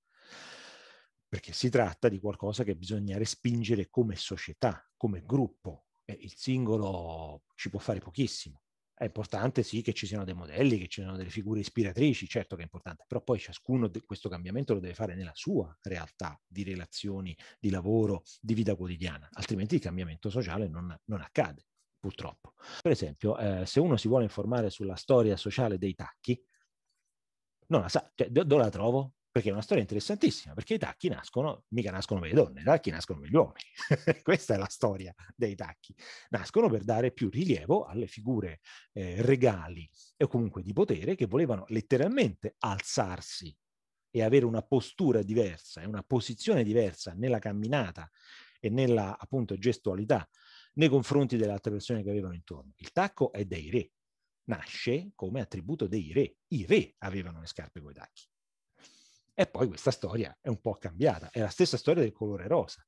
Speaker 1: perché si tratta di qualcosa che bisogna respingere come società, come gruppo. il singolo ci può fare pochissimo è importante sì che ci siano dei modelli, che ci siano delle figure ispiratrici, certo che è importante, però poi ciascuno de- questo cambiamento lo deve fare nella sua realtà di relazioni, di lavoro, di vita quotidiana, altrimenti il cambiamento sociale non, non accade, purtroppo. Per esempio, eh, se uno si vuole informare sulla storia sociale dei tacchi, non la sa, cioè, dove la trovo? perché è una storia interessantissima, perché i tacchi nascono, mica nascono per le donne, i tacchi nascono per gli uomini. Questa è la storia dei tacchi. Nascono per dare più rilievo alle figure eh, regali e comunque di potere che volevano letteralmente alzarsi e avere una postura diversa e una posizione diversa nella camminata e nella appunto gestualità nei confronti delle altre persone che avevano intorno. Il tacco è dei re, nasce come attributo dei re. I re avevano le scarpe con i tacchi e poi questa storia è un po' cambiata. È la stessa storia del colore rosa.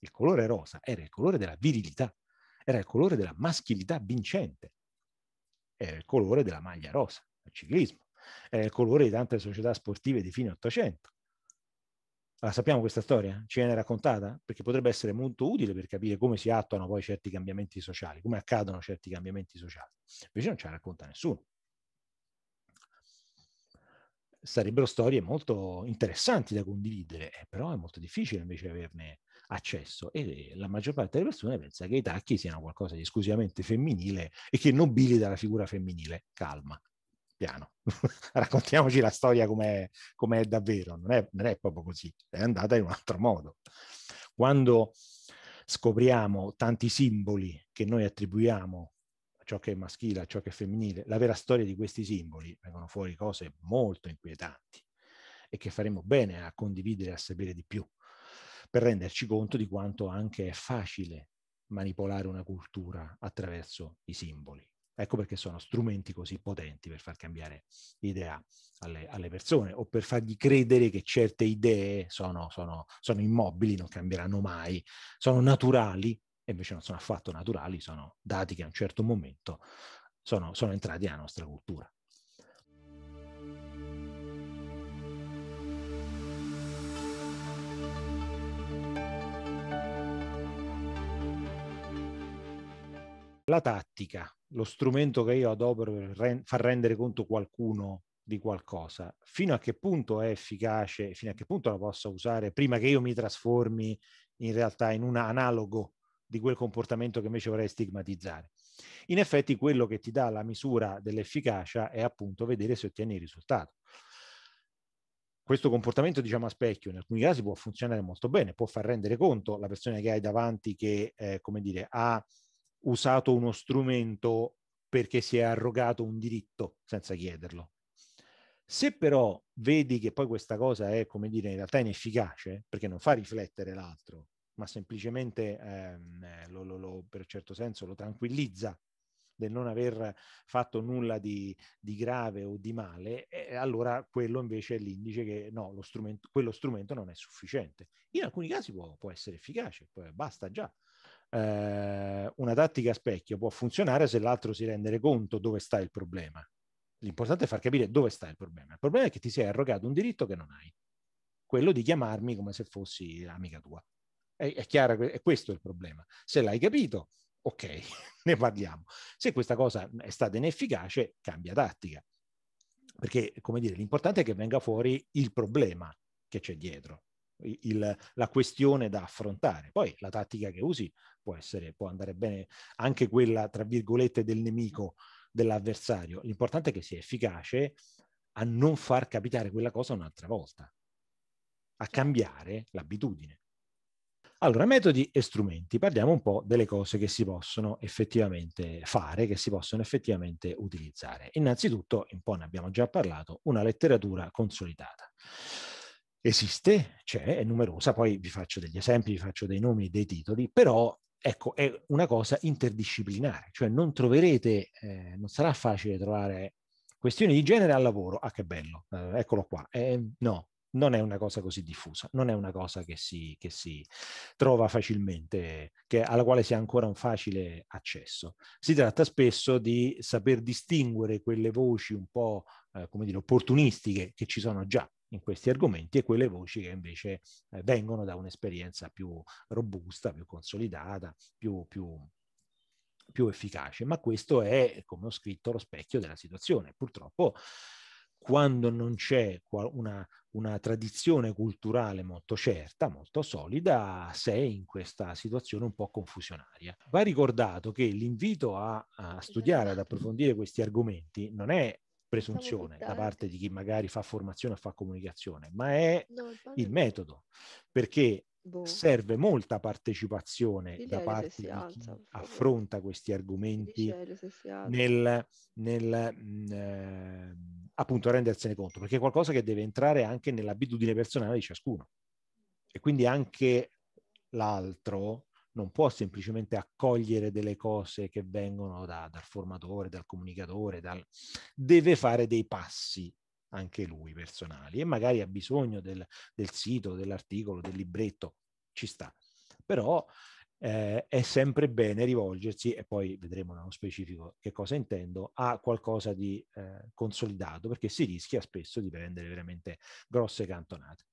Speaker 1: Il colore rosa era il colore della virilità, era il colore della maschilità vincente, era il colore della maglia rosa, il ciclismo, era il colore di tante società sportive di fine Ottocento. La sappiamo questa storia? Ci viene raccontata? Perché potrebbe essere molto utile per capire come si attuano poi certi cambiamenti sociali, come accadono certi cambiamenti sociali. Invece non ce la racconta nessuno sarebbero storie molto interessanti da condividere, eh, però è molto difficile invece averne accesso e la maggior parte delle persone pensa che i tacchi siano qualcosa di esclusivamente femminile e che nobilita dalla figura femminile. Calma, piano, raccontiamoci la storia come è davvero, non è, non è proprio così, è andata in un altro modo. Quando scopriamo tanti simboli che noi attribuiamo ciò che è maschile a ciò che è femminile, la vera storia di questi simboli, vengono fuori cose molto inquietanti e che faremo bene a condividere e a sapere di più, per renderci conto di quanto anche è facile manipolare una cultura attraverso i simboli. Ecco perché sono strumenti così potenti per far cambiare idea alle, alle persone o per fargli credere che certe idee sono, sono, sono immobili, non cambieranno mai, sono naturali e invece non sono affatto naturali, sono dati che a un certo momento sono, sono entrati nella nostra cultura. La tattica, lo strumento che io adopero per far rendere conto qualcuno di qualcosa, fino a che punto è efficace, fino a che punto la posso usare prima che io mi trasformi in realtà in un analogo di quel comportamento che invece vorrei stigmatizzare. In effetti quello che ti dà la misura dell'efficacia è appunto vedere se ottieni il risultato. Questo comportamento, diciamo, a specchio in alcuni casi può funzionare molto bene, può far rendere conto la persona che hai davanti che, eh, come dire, ha usato uno strumento perché si è arrogato un diritto senza chiederlo. Se però vedi che poi questa cosa è, come dire, in realtà inefficace, perché non fa riflettere l'altro, ma semplicemente ehm, eh, lo, lo, lo, per certo senso lo tranquillizza del non aver fatto nulla di, di grave o di male, allora quello invece è l'indice che no, strumento, quello strumento non è sufficiente. In alcuni casi può, può essere efficace, poi basta già. Eh, una tattica a specchio può funzionare se l'altro si rende conto dove sta il problema. L'importante è far capire dove sta il problema. Il problema è che ti sei arrogato un diritto che non hai, quello di chiamarmi come se fossi amica tua. È, è chiaro, è questo il problema. Se l'hai capito, ok, ne parliamo. Se questa cosa è stata inefficace, cambia tattica. Perché, come dire, l'importante è che venga fuori il problema che c'è dietro, il, la questione da affrontare. Poi la tattica che usi può essere, può andare bene anche quella, tra virgolette, del nemico, dell'avversario. L'importante è che sia efficace a non far capitare quella cosa un'altra volta, a certo. cambiare l'abitudine. Allora, metodi e strumenti. Parliamo un po' delle cose che si possono effettivamente fare, che si possono effettivamente utilizzare. Innanzitutto, un po' ne abbiamo già parlato, una letteratura consolidata esiste, c'è, è numerosa, poi vi faccio degli esempi, vi faccio dei nomi, dei titoli, però ecco, è una cosa interdisciplinare, cioè non troverete, eh, non sarà facile trovare questioni di genere al lavoro, ah che bello, eh, eccolo qua, eh, no, non è una cosa così diffusa, non è una cosa che si, che si trova facilmente, che, alla quale si ha ancora un facile accesso. Si tratta spesso di saper distinguere quelle voci un po' eh, come dire, opportunistiche che ci sono già in questi argomenti e quelle voci che invece eh, vengono da un'esperienza più robusta, più consolidata, più, più, più efficace. Ma questo è, come ho scritto, lo specchio della situazione. Purtroppo quando non c'è una, una, tradizione culturale molto certa, molto solida, sei in questa situazione un po' confusionaria. Va ricordato che l'invito a, a studiare, ad approfondire questi argomenti non è presunzione da parte di chi magari fa formazione o fa comunicazione, ma è il metodo, perché
Speaker 2: Boh. serve
Speaker 1: molta partecipazione Dilele da parte di alza, chi affronta questi argomenti nel, nel mh, mm, ehm, appunto rendersene conto, perché è qualcosa che deve entrare anche nell'abitudine personale di ciascuno. E quindi anche l'altro non può semplicemente accogliere delle cose che vengono da, dal formatore, dal comunicatore, dal... deve fare dei passi anche lui personali e magari ha bisogno del, del sito, dell'articolo, del libretto, ci sta. Però eh, è sempre bene rivolgersi, e poi vedremo nello specifico che cosa intendo, a qualcosa di eh, consolidato, perché si rischia spesso di prendere veramente grosse cantonate.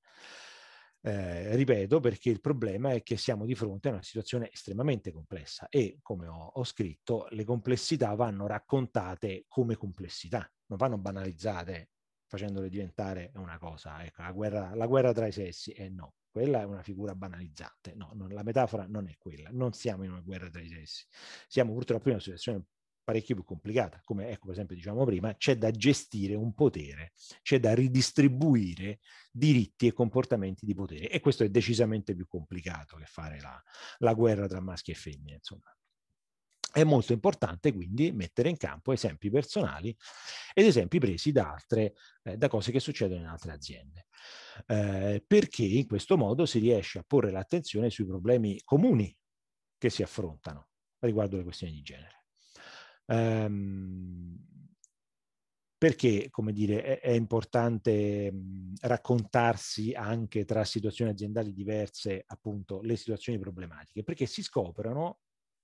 Speaker 1: Eh, ripeto, perché il problema è che siamo di fronte a una situazione estremamente complessa e, come ho, ho, scritto, le complessità vanno raccontate come complessità, non vanno banalizzate facendole diventare una cosa, ecco, la guerra, la guerra tra i sessi, e eh no, quella è una figura banalizzante, no, non, la metafora non è quella, non siamo in una guerra tra i sessi, siamo purtroppo in una situazione parecchio più complicata, come ecco per esempio diciamo prima, c'è da gestire un potere, c'è da ridistribuire diritti e comportamenti di potere e questo è decisamente più complicato che fare la, la guerra tra maschi e femmine, insomma. È molto importante quindi mettere in campo esempi personali ed esempi presi da, altre, eh, da cose che succedono in altre aziende, eh, perché in questo modo si riesce a porre l'attenzione sui problemi comuni che si affrontano riguardo le questioni di genere. Ehm, perché, come dire, è, è importante mh, raccontarsi anche tra situazioni aziendali diverse, appunto, le situazioni problematiche, perché si scoprono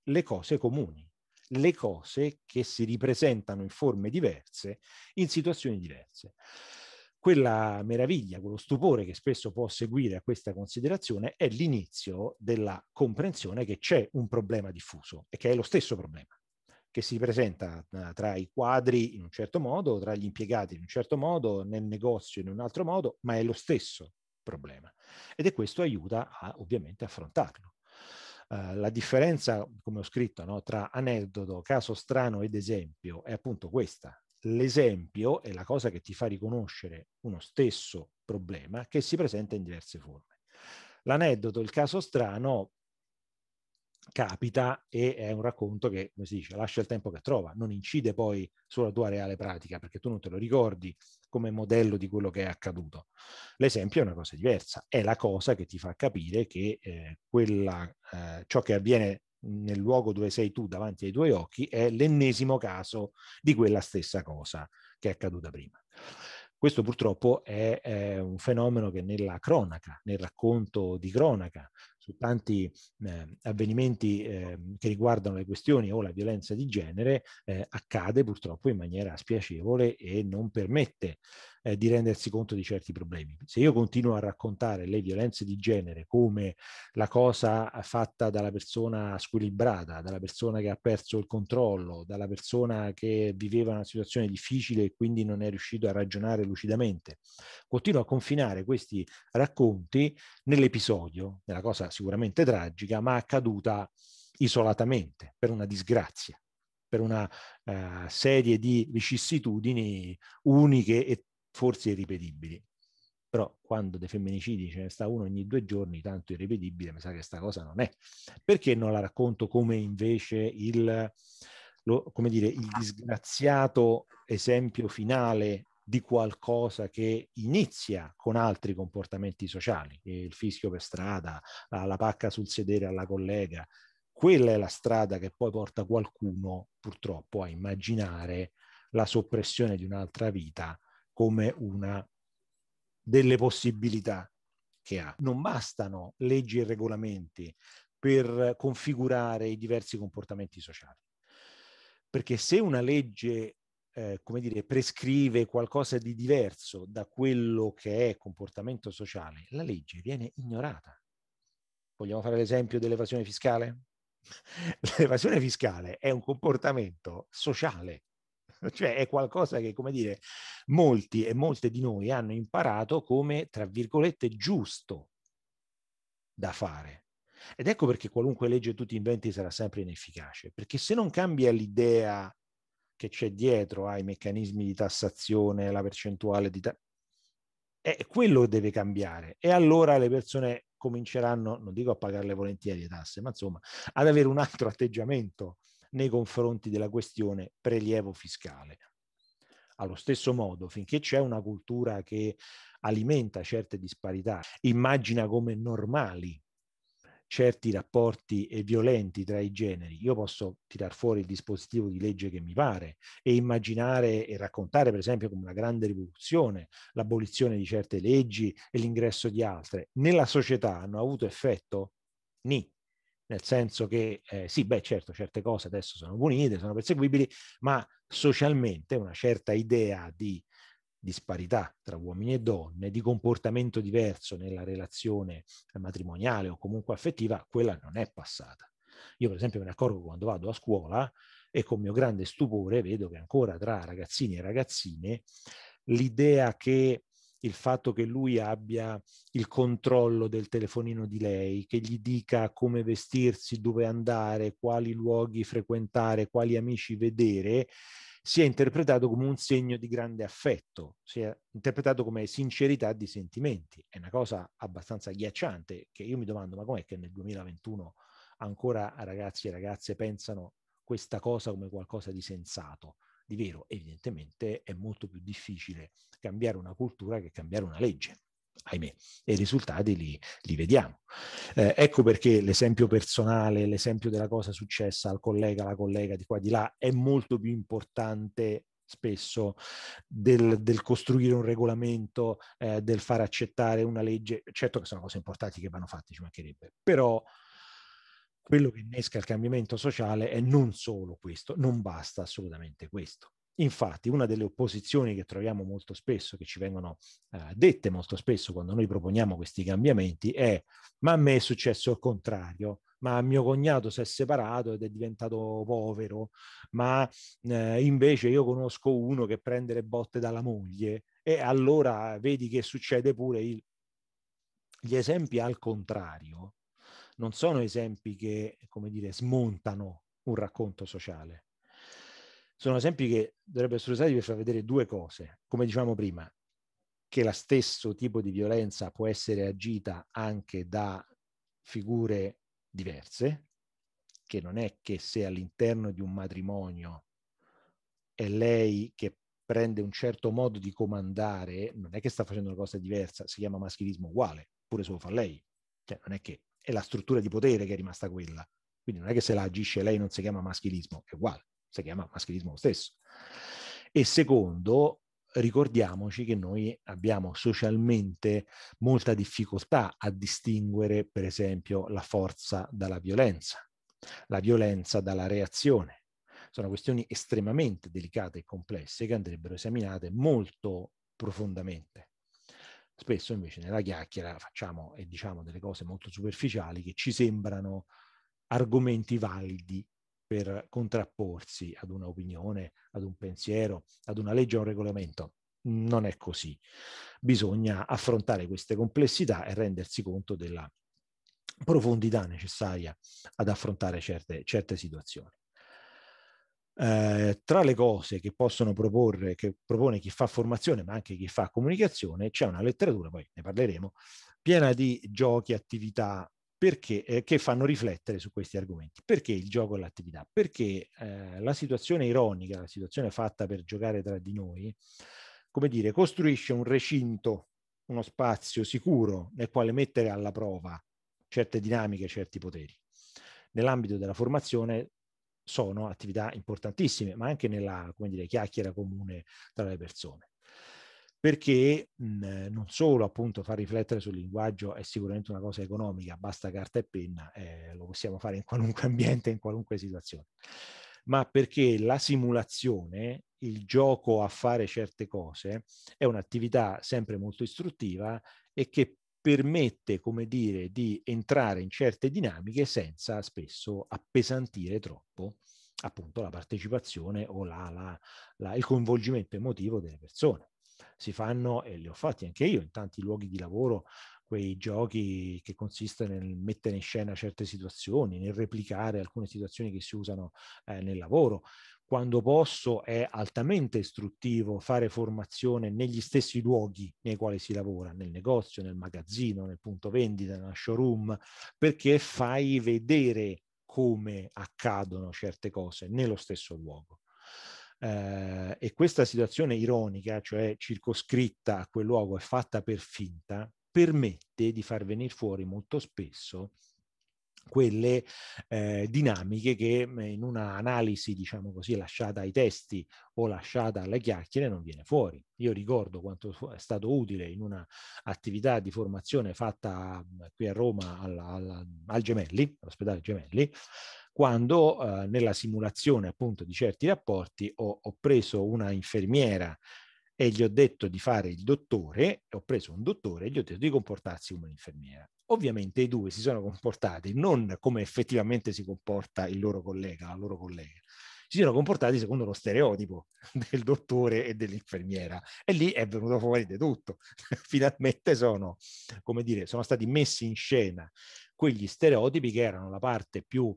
Speaker 1: le cose comuni, le cose che si ripresentano in forme diverse, in situazioni diverse. Quella meraviglia, quello stupore che spesso può seguire a questa considerazione è l'inizio della comprensione che c'è un problema diffuso e che è lo stesso problema che si presenta eh, tra i quadri in un certo modo, tra gli impiegati in un certo modo, nel negozio in un altro modo, ma è lo stesso problema. Ed è questo aiuta a, ovviamente affrontarlo. Eh, la differenza, come ho scritto, no, tra aneddoto, caso strano ed esempio è appunto questa. L'esempio è la cosa che ti fa riconoscere uno stesso problema che si presenta in diverse forme. L'aneddoto, il caso strano, capita e è un racconto che, come si dice, lascia il tempo che trova, non incide poi sulla tua reale pratica perché tu non te lo ricordi come modello di quello che è accaduto. L'esempio è una cosa diversa, è la cosa che ti fa capire che eh, quella, eh, ciò che avviene nel luogo dove sei tu davanti ai tuoi occhi è l'ennesimo caso di quella stessa cosa che è accaduta prima. Questo purtroppo è, è, un fenomeno che nella cronaca, nel racconto di cronaca, su tanti eh, avvenimenti eh, che riguardano le questioni o la violenza di genere, eh, accade purtroppo in maniera spiacevole e non permette eh, di rendersi conto di certi problemi. Se io continuo a raccontare le violenze di genere come la cosa fatta dalla persona squilibrata, dalla persona che ha perso il controllo, dalla persona che viveva una situazione difficile e quindi non è riuscito a ragionare lucidamente, continuo a confinare questi racconti nell'episodio, nella cosa sicuramente tragica, ma accaduta isolatamente, per una disgrazia, per una eh, serie di vicissitudini uniche e forse irripetibili. Però quando dei femminicidi ce ne sta uno ogni due giorni, tanto irripetibile, mi sa che questa cosa non è. Perché non la racconto come invece il, lo, come dire, il disgraziato esempio finale di qualcosa che inizia con altri comportamenti sociali, il fischio per strada, la pacca sul sedere alla collega, quella è la strada che poi porta qualcuno purtroppo a immaginare la soppressione di un'altra vita come una delle possibilità che ha. Non bastano leggi e regolamenti per configurare i diversi comportamenti sociali, perché se una legge eh, come dire, prescrive qualcosa di diverso da quello che è comportamento sociale, la legge viene ignorata. Vogliamo fare l'esempio dell'evasione fiscale? L'evasione fiscale è un comportamento sociale cioè è qualcosa che, come dire, molti e molte di noi hanno imparato come, tra virgolette, giusto da fare. Ed ecco perché qualunque legge tu ti inventi sarà sempre inefficace, perché se non cambia l'idea che c'è dietro ai meccanismi di tassazione, la percentuale di... Ta- è eh, quello che deve cambiare e allora le persone cominceranno, non dico a pagarle volentieri le tasse, ma insomma ad avere un altro atteggiamento nei confronti della questione prelievo fiscale. Allo stesso modo, finché c'è una cultura che alimenta certe disparità, immagina come normali certi rapporti violenti tra i generi. Io posso tirar fuori il dispositivo di legge che mi pare e immaginare e raccontare, per esempio, come una grande rivoluzione l'abolizione di certe leggi e l'ingresso di altre. Nella società hanno avuto effetto? Ni nel senso che eh, sì, beh certo, certe cose adesso sono punite, sono perseguibili, ma socialmente una certa idea di disparità tra uomini e donne, di comportamento diverso nella relazione matrimoniale o comunque affettiva, quella non è passata. Io per esempio me ne accorgo quando vado a scuola e con mio grande stupore vedo che ancora tra ragazzini e ragazzine l'idea che il fatto che lui abbia il controllo del telefonino di lei, che gli dica come vestirsi, dove andare, quali luoghi frequentare, quali amici vedere, si è interpretato come un segno di grande affetto, si è interpretato come sincerità di sentimenti. È una cosa abbastanza agghiacciante che io mi domando, ma com'è che nel 2021 ancora ragazzi e ragazze pensano questa cosa come qualcosa di sensato? di vero, evidentemente è molto più difficile cambiare una cultura che cambiare una legge ahimè, e i risultati li, li vediamo. Eh, ecco perché l'esempio personale, l'esempio della cosa successa al collega, alla collega di qua di là è molto più importante spesso del, del costruire un regolamento, eh, del far accettare una legge, certo che sono cose importanti che vanno fatte, ci mancherebbe, però quello che innesca il cambiamento sociale è non solo questo, non basta assolutamente questo. Infatti, una delle opposizioni che troviamo molto spesso, che ci vengono eh, dette molto spesso quando noi proponiamo questi cambiamenti, è ma a me è successo il contrario, ma mio cognato si è separato ed è diventato povero, ma eh, invece io conosco uno che prende le botte dalla moglie e allora vedi che succede pure il... gli esempi al contrario non sono esempi che, come dire, smontano un racconto sociale. Sono esempi che dovrebbero essere usati per far vedere due cose. Come dicevamo prima, che lo stesso tipo di violenza può essere agita anche da figure diverse, che non è che se all'interno di un matrimonio è lei che prende un certo modo di comandare, non è che sta facendo una cosa diversa, si chiama maschilismo uguale, pure se lo fa lei. Cioè, non è che è la struttura di potere che è rimasta quella. Quindi non è che se la agisce lei non si chiama maschilismo, è uguale, si chiama maschilismo lo stesso. E secondo, ricordiamoci che noi abbiamo socialmente molta difficoltà a distinguere, per esempio, la forza dalla violenza, la violenza dalla reazione. Sono questioni estremamente delicate e complesse che andrebbero esaminate molto profondamente. Spesso invece nella chiacchiera facciamo e diciamo delle cose molto superficiali che ci sembrano argomenti validi per contrapporsi ad un'opinione, ad un pensiero, ad una legge o un regolamento. Non è così. Bisogna affrontare queste complessità e rendersi conto della profondità necessaria ad affrontare certe, certe situazioni. Eh, tra le cose che possono proporre, che propone chi fa formazione, ma anche chi fa comunicazione, c'è una letteratura, poi ne parleremo, piena di giochi, attività, perché, eh, che fanno riflettere su questi argomenti. Perché il gioco e l'attività? Perché eh, la situazione ironica, la situazione fatta per giocare tra di noi, come dire, costruisce un recinto, uno spazio sicuro nel quale mettere alla prova certe dinamiche, certi poteri. Nell'ambito della formazione sono attività importantissime, ma anche nella come dire, chiacchiera comune tra le persone. Perché mh, mhmm, non solo appunto far riflettere sul linguaggio è sicuramente una cosa economica, basta carta e penna, eh, lo possiamo fare in qualunque ambiente, in qualunque situazione, ma perché la simulazione, il gioco a fare certe cose, è un'attività sempre molto istruttiva e che permette, come dire, di entrare in certe dinamiche senza spesso appesantire troppo appunto la partecipazione o la, la, la, il coinvolgimento emotivo delle persone. Si fanno, e li ho fatti anche io, in tanti luoghi di lavoro, quei giochi che consistono nel mettere in scena certe situazioni, nel replicare alcune situazioni che si usano eh, nel lavoro quando posso è altamente istruttivo fare formazione negli stessi luoghi nei quali si lavora, nel negozio, nel magazzino, nel punto vendita, nella showroom, perché fai vedere come accadono certe cose nello stesso luogo. Eh, e questa situazione ironica, cioè circoscritta a quel luogo e fatta per finta, permette di far venire fuori molto spesso quelle eh, dinamiche che mm, in un'analisi, diciamo così, lasciata ai testi o lasciata alle chiacchiere non viene fuori. Io ricordo quanto è stato utile in un'attività di formazione fatta mm, qui a Roma alla, alla, al Gemelli, all'ospedale Gemelli, quando eh, nella simulazione appunto di certi rapporti ho, ho preso una infermiera e gli ho detto di fare il dottore, ho preso un dottore e gli ho detto di comportarsi come un'infermiera. Ovviamente i due si sono comportati non come effettivamente si comporta il loro collega, la loro collega, si sono comportati secondo lo stereotipo del dottore e dell'infermiera e lì è venuto fuori di tutto. Finalmente sono, come dire, sono stati messi in scena quegli stereotipi che erano la parte più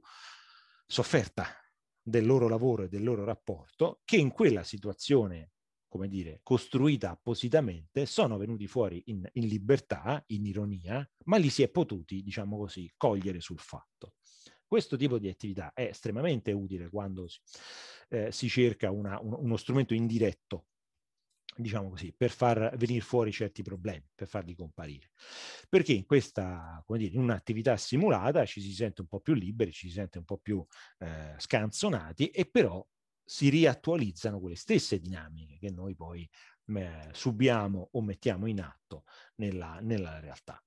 Speaker 1: sofferta del loro lavoro e del loro rapporto, che in quella situazione come dire, costruita appositamente, sono venuti fuori in, in libertà, in ironia, ma li si è potuti, diciamo così, cogliere sul fatto. Questo tipo di attività è estremamente utile quando si, eh, si cerca una, un, uno strumento indiretto, diciamo così, per far venire fuori certi problemi, per farli comparire. Perché in questa, come dire, in un'attività simulata ci si sente un po' più liberi, ci si sente un po' più eh, scanzonati e però si riattualizzano quelle stesse dinamiche che noi poi eh, subiamo o mettiamo in atto nella, nella realtà.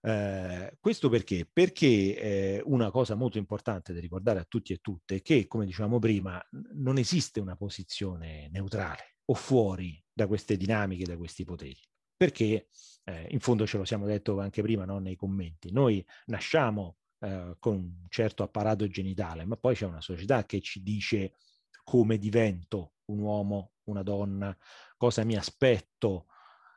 Speaker 1: Eh, questo perché? Perché eh, una cosa molto importante da ricordare a tutti e tutte è che, come dicevamo prima, non esiste una posizione neutrale o fuori da queste dinamiche, da questi poteri. Perché eh, in fondo ce lo siamo detto anche prima no? nei commenti, noi nasciamo eh, con un certo apparato genitale, ma poi c'è una società che ci dice come divento un uomo, una donna, cosa mi aspetto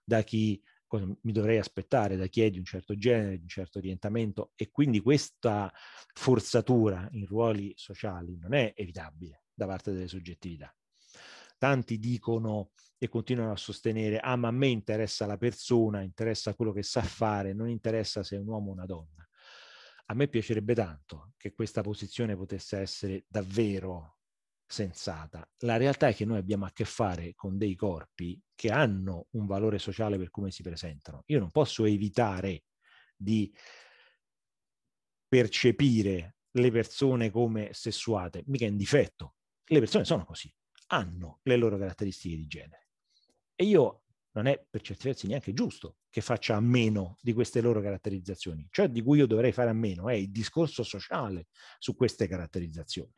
Speaker 1: da chi, cosa mi dovrei aspettare da chi è di un certo genere, di un certo orientamento e quindi questa forzatura in ruoli sociali non è evitabile da parte delle soggettività. Tanti dicono e continuano a sostenere, ah ma a me interessa la persona, interessa quello che sa fare, non interessa se è un uomo o una donna a me piacerebbe tanto che questa posizione potesse essere davvero sensata. La realtà è che noi abbiamo a che fare con dei corpi che hanno un valore sociale per come si presentano. Io non posso evitare di percepire le persone come sessuate, mica in difetto. Le persone sono così, hanno le loro caratteristiche di genere. E io non è per certi versi neanche giusto che faccia a meno di queste loro caratterizzazioni. Ciò di cui io dovrei fare a meno è il discorso sociale su queste caratterizzazioni.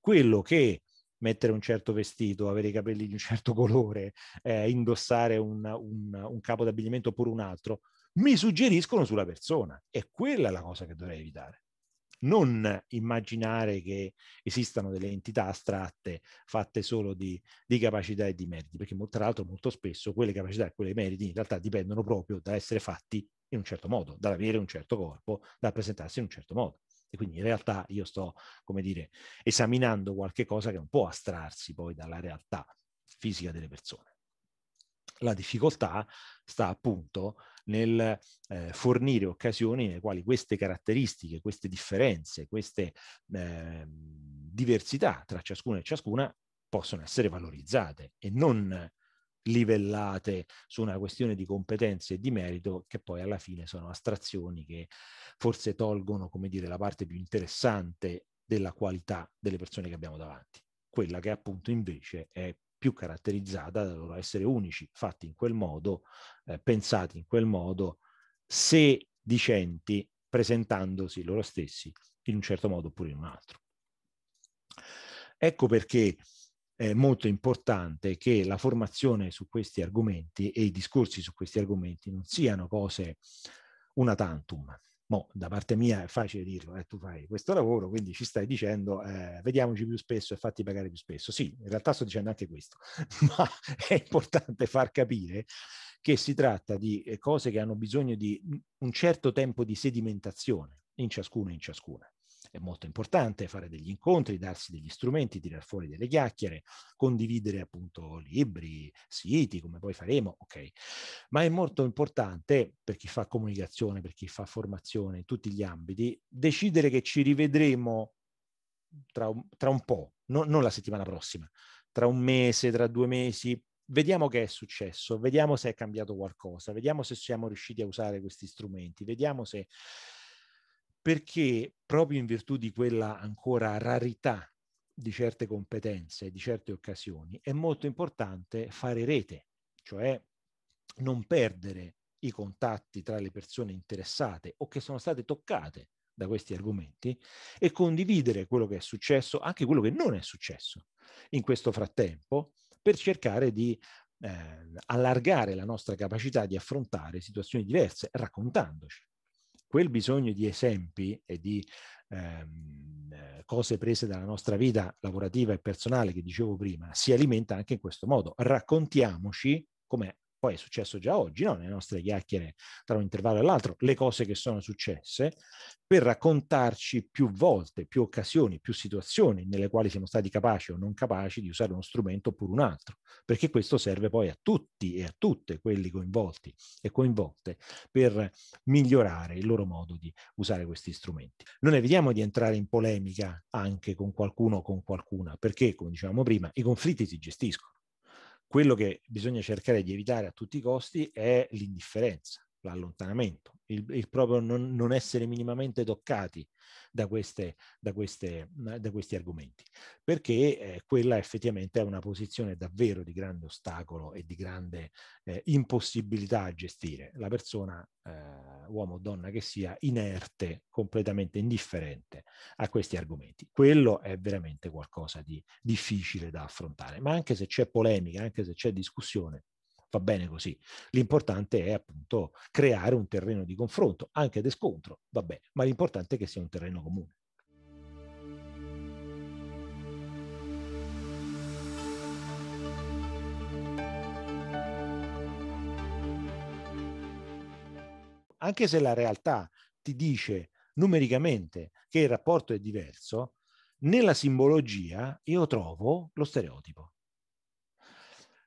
Speaker 1: Quello che mettere un certo vestito, avere i capelli di un certo colore, eh, indossare un, un, un capo d'abbigliamento oppure un altro, mi suggeriscono sulla persona. E quella è la cosa che dovrei evitare non immaginare che esistano delle entità astratte fatte solo di, di capacità e di meriti, perché tra l'altro molto spesso quelle capacità e quelle meriti in realtà dipendono proprio da essere fatti in un certo modo, dall'avere un certo corpo, da presentarsi in un certo modo. E quindi in realtà io sto, come dire, esaminando qualche cosa che non può astrarsi poi dalla realtà fisica delle persone. La difficoltà sta appunto nel eh, fornire occasioni nelle quali queste caratteristiche, queste differenze, queste eh, diversità tra ciascuna e ciascuna possono essere valorizzate e non livellate su una questione di competenze e di merito che poi alla fine sono astrazioni che forse tolgono, come dire, la parte più interessante della qualità delle persone che abbiamo davanti, quella che appunto invece è più caratterizzata dal loro essere unici, fatti in quel modo, eh, pensati in quel modo, sedicenti, presentandosi loro stessi in un certo modo oppure in un altro. Ecco perché è molto importante che la formazione su questi argomenti e i discorsi su questi argomenti non siano cose una tantum, Mo, da parte mia è facile dirlo, eh, tu fai questo lavoro, quindi ci stai dicendo eh, vediamoci più spesso e fatti pagare più spesso. Sì, in realtà sto dicendo anche questo, ma è importante far capire che si tratta di eh, cose che hanno bisogno di un certo tempo di sedimentazione in ciascuno e in ciascuna è molto importante fare degli incontri, darsi degli strumenti, tirar fuori delle chiacchiere, condividere appunto libri, siti, come poi faremo, ok. Ma è molto importante per chi fa comunicazione, per chi fa formazione in tutti gli ambiti, decidere che ci rivedremo tra un, tra un po', no, non la settimana prossima, tra un mese, tra due mesi, vediamo che è successo, vediamo se è cambiato qualcosa, vediamo se siamo riusciti a usare questi strumenti, vediamo se perché proprio in virtù di quella ancora rarità di certe competenze, di certe occasioni, è molto importante fare rete, cioè non perdere i contatti tra le persone interessate o che sono state toccate da questi argomenti e condividere quello che è successo, anche quello che non è successo in questo frattempo, per cercare di eh, allargare la nostra capacità di affrontare situazioni diverse, raccontandoci quel bisogno di esempi e di ehm, eh, cose prese dalla nostra vita lavorativa e personale che dicevo prima si alimenta anche in questo modo. Raccontiamoci, come poi è successo già oggi, no? nelle nostre chiacchiere tra un intervallo e l'altro, le cose che sono successe, per raccontarci più volte, più occasioni, più situazioni nelle quali siamo stati capaci o non capaci di usare uno strumento oppure un altro, perché questo serve poi a tutti e a tutte quelli coinvolti e coinvolte per migliorare il loro modo di usare questi strumenti. Non evitiamo di entrare in polemica anche con qualcuno o con qualcuna, perché, come dicevamo prima, i conflitti si gestiscono quello che bisogna cercare di evitare a tutti i costi è l'indifferenza, l'allontanamento, il, il proprio non, non, essere minimamente toccati da, queste, da, queste, da questi argomenti, perché eh, quella effettivamente è una posizione davvero di grande ostacolo e di grande eh, impossibilità a gestire. La persona, eh, uomo o donna che sia, inerte, completamente indifferente a questi argomenti. Quello è veramente qualcosa di difficile da affrontare, ma anche se c'è polemica, anche se c'è discussione, va bene così. L'importante è appunto creare un terreno di confronto, anche di scontro, va bene, ma l'importante è che sia un terreno comune. Anche se la realtà ti dice numericamente che il rapporto è diverso, nella simbologia io trovo lo stereotipo.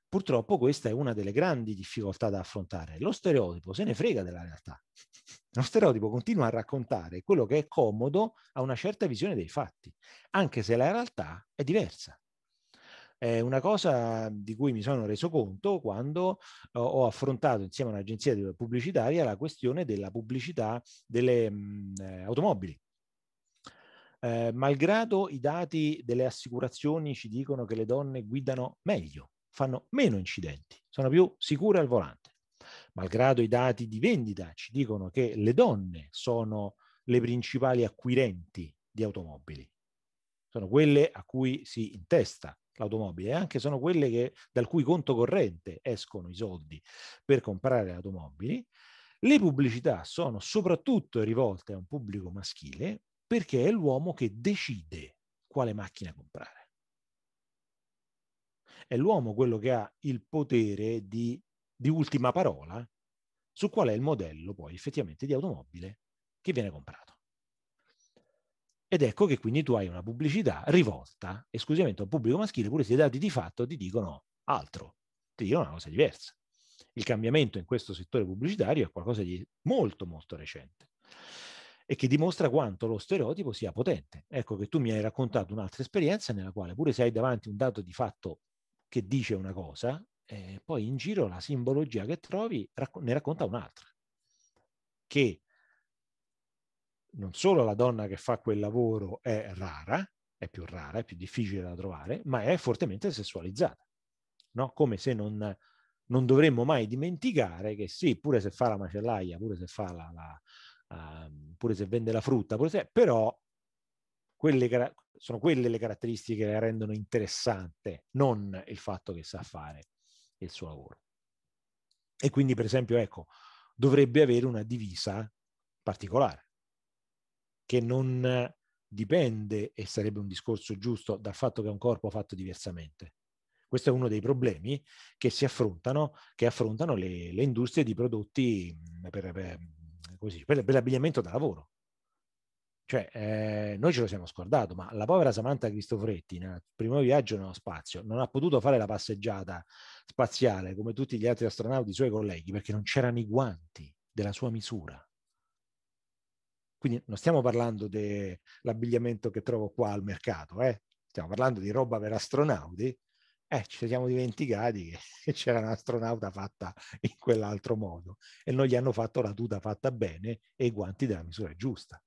Speaker 1: Purtroppo questa è una delle grandi difficoltà da affrontare. Lo stereotipo se ne frega della realtà. Lo stereotipo continua a raccontare quello che è comodo a una certa visione dei fatti, anche se la realtà è diversa. È una cosa di cui mi sono reso conto quando ho affrontato insieme a un'agenzia pubblicitaria la questione della pubblicità delle mh, mm, eh, automobili. Eh, malgrado i dati delle assicurazioni ci dicono che le donne guidano meglio, fanno meno incidenti, sono più sicure al volante. Malgrado i dati di vendita ci dicono che le donne sono le principali acquirenti di automobili, sono quelle a cui si intesta l'automobile e anche sono quelle che, dal cui conto corrente escono i soldi per comprare automobili. Le pubblicità sono soprattutto rivolte a un pubblico maschile perché è l'uomo che decide quale macchina comprare. È l'uomo quello che ha il potere di, di ultima parola su qual è il modello poi effettivamente di automobile che viene comprato. Ed ecco che quindi tu hai una pubblicità rivolta esclusivamente a un pubblico maschile, pure se i dati di fatto ti dicono altro, ti dicono una cosa diversa. Il cambiamento in questo settore pubblicitario è qualcosa di molto molto recente e che dimostra quanto lo stereotipo sia potente. Ecco che tu mi hai raccontato un'altra esperienza nella quale pure se hai davanti un dato di fatto che dice una cosa e eh, poi in giro la simbologia che trovi ne racconta un'altra. Che non solo la donna che fa quel lavoro è rara, è più rara, è più difficile da trovare, ma è fortemente sessualizzata. No? Come se non, non dovremmo mai dimenticare che sì, pure se fa la macellaia, pure se, fa la, la, uh, pure se vende la frutta, se, però quelle, sono quelle le caratteristiche che la rendono interessante, non il fatto che sa fare il suo lavoro. E quindi, per esempio, ecco, dovrebbe avere una divisa particolare, che non dipende, e sarebbe un discorso giusto, dal fatto che è un corpo fatto diversamente. Questo è uno dei problemi che si affrontano, che affrontano le, le industrie di prodotti mm, per, per, per l'abbigliamento da lavoro. Cioè, eh, noi ce lo siamo scordato, ma la povera Samantha Cristoforetti nel primo viaggio nello spazio non ha potuto fare la passeggiata spaziale come tutti gli altri astronauti, i suoi colleghi, perché non c'erano i guanti della sua misura. Quindi non stiamo parlando dell'abbigliamento che trovo qua al mercato, eh? stiamo parlando di roba per astronauti. Eh, ci siamo dimenticati che c'era un'astronauta fatta in quell'altro modo e non gli hanno fatto la tuta fatta bene e i guanti della misura giusta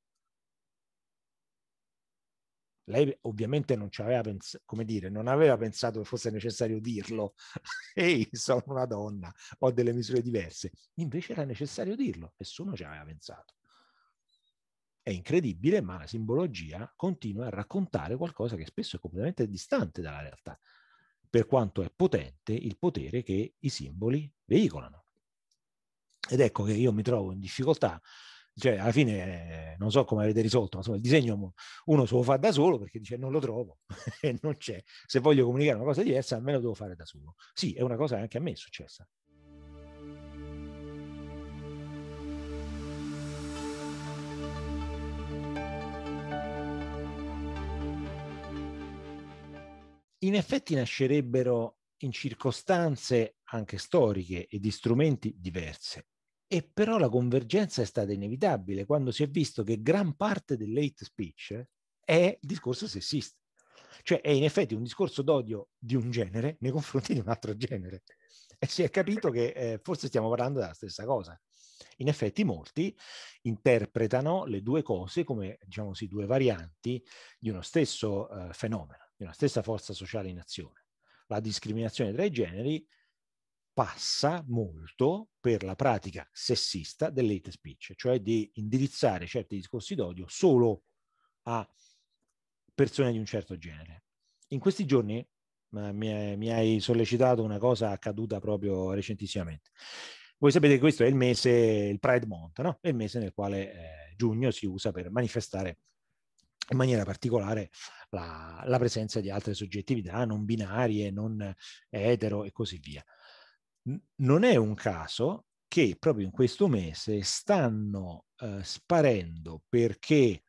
Speaker 1: lei ovviamente non ci aveva pensato, come dire, non aveva pensato che fosse necessario dirlo, ehi, sono una donna, ho delle misure diverse, invece era necessario dirlo, nessuno ci aveva pensato. È incredibile, ma la simbologia continua a raccontare qualcosa che spesso è completamente distante dalla realtà, per quanto è potente il potere che i simboli veicolano. Ed ecco che io mi trovo in difficoltà cioè alla fine eh, non so come avete risolto, ma insomma, il disegno uno se lo fa da solo perché dice non lo trovo e non c'è. Se voglio comunicare una cosa diversa, almeno devo fare da solo. Sì, è una cosa che anche a me è successa. In effetti nascerebbero in circostanze anche storiche e di strumenti diverse e però la convergenza è stata inevitabile quando si è visto che gran parte del dell'hate speech è discorso sessista. Cioè è in effetti un discorso d'odio di un genere nei confronti di un altro genere. E si è capito che eh, forse stiamo parlando della stessa cosa. In effetti molti interpretano le due cose come, diciamo così, due varianti di uno stesso eh, fenomeno, di una stessa forza sociale in azione. La discriminazione tra i generi passa molto per la pratica sessista dell'hate speech, cioè di indirizzare certi discorsi d'odio solo a persone di un certo genere. In questi giorni mi, mi hai sollecitato una cosa accaduta proprio recentissimamente. Voi sapete che questo è il mese, il Pride Month, no? è il mese nel quale eh, giugno si usa per manifestare in maniera particolare la, la presenza di altre soggettività non binarie, non etero e così via non è un caso che proprio in questo mese stanno eh, sparendo perché,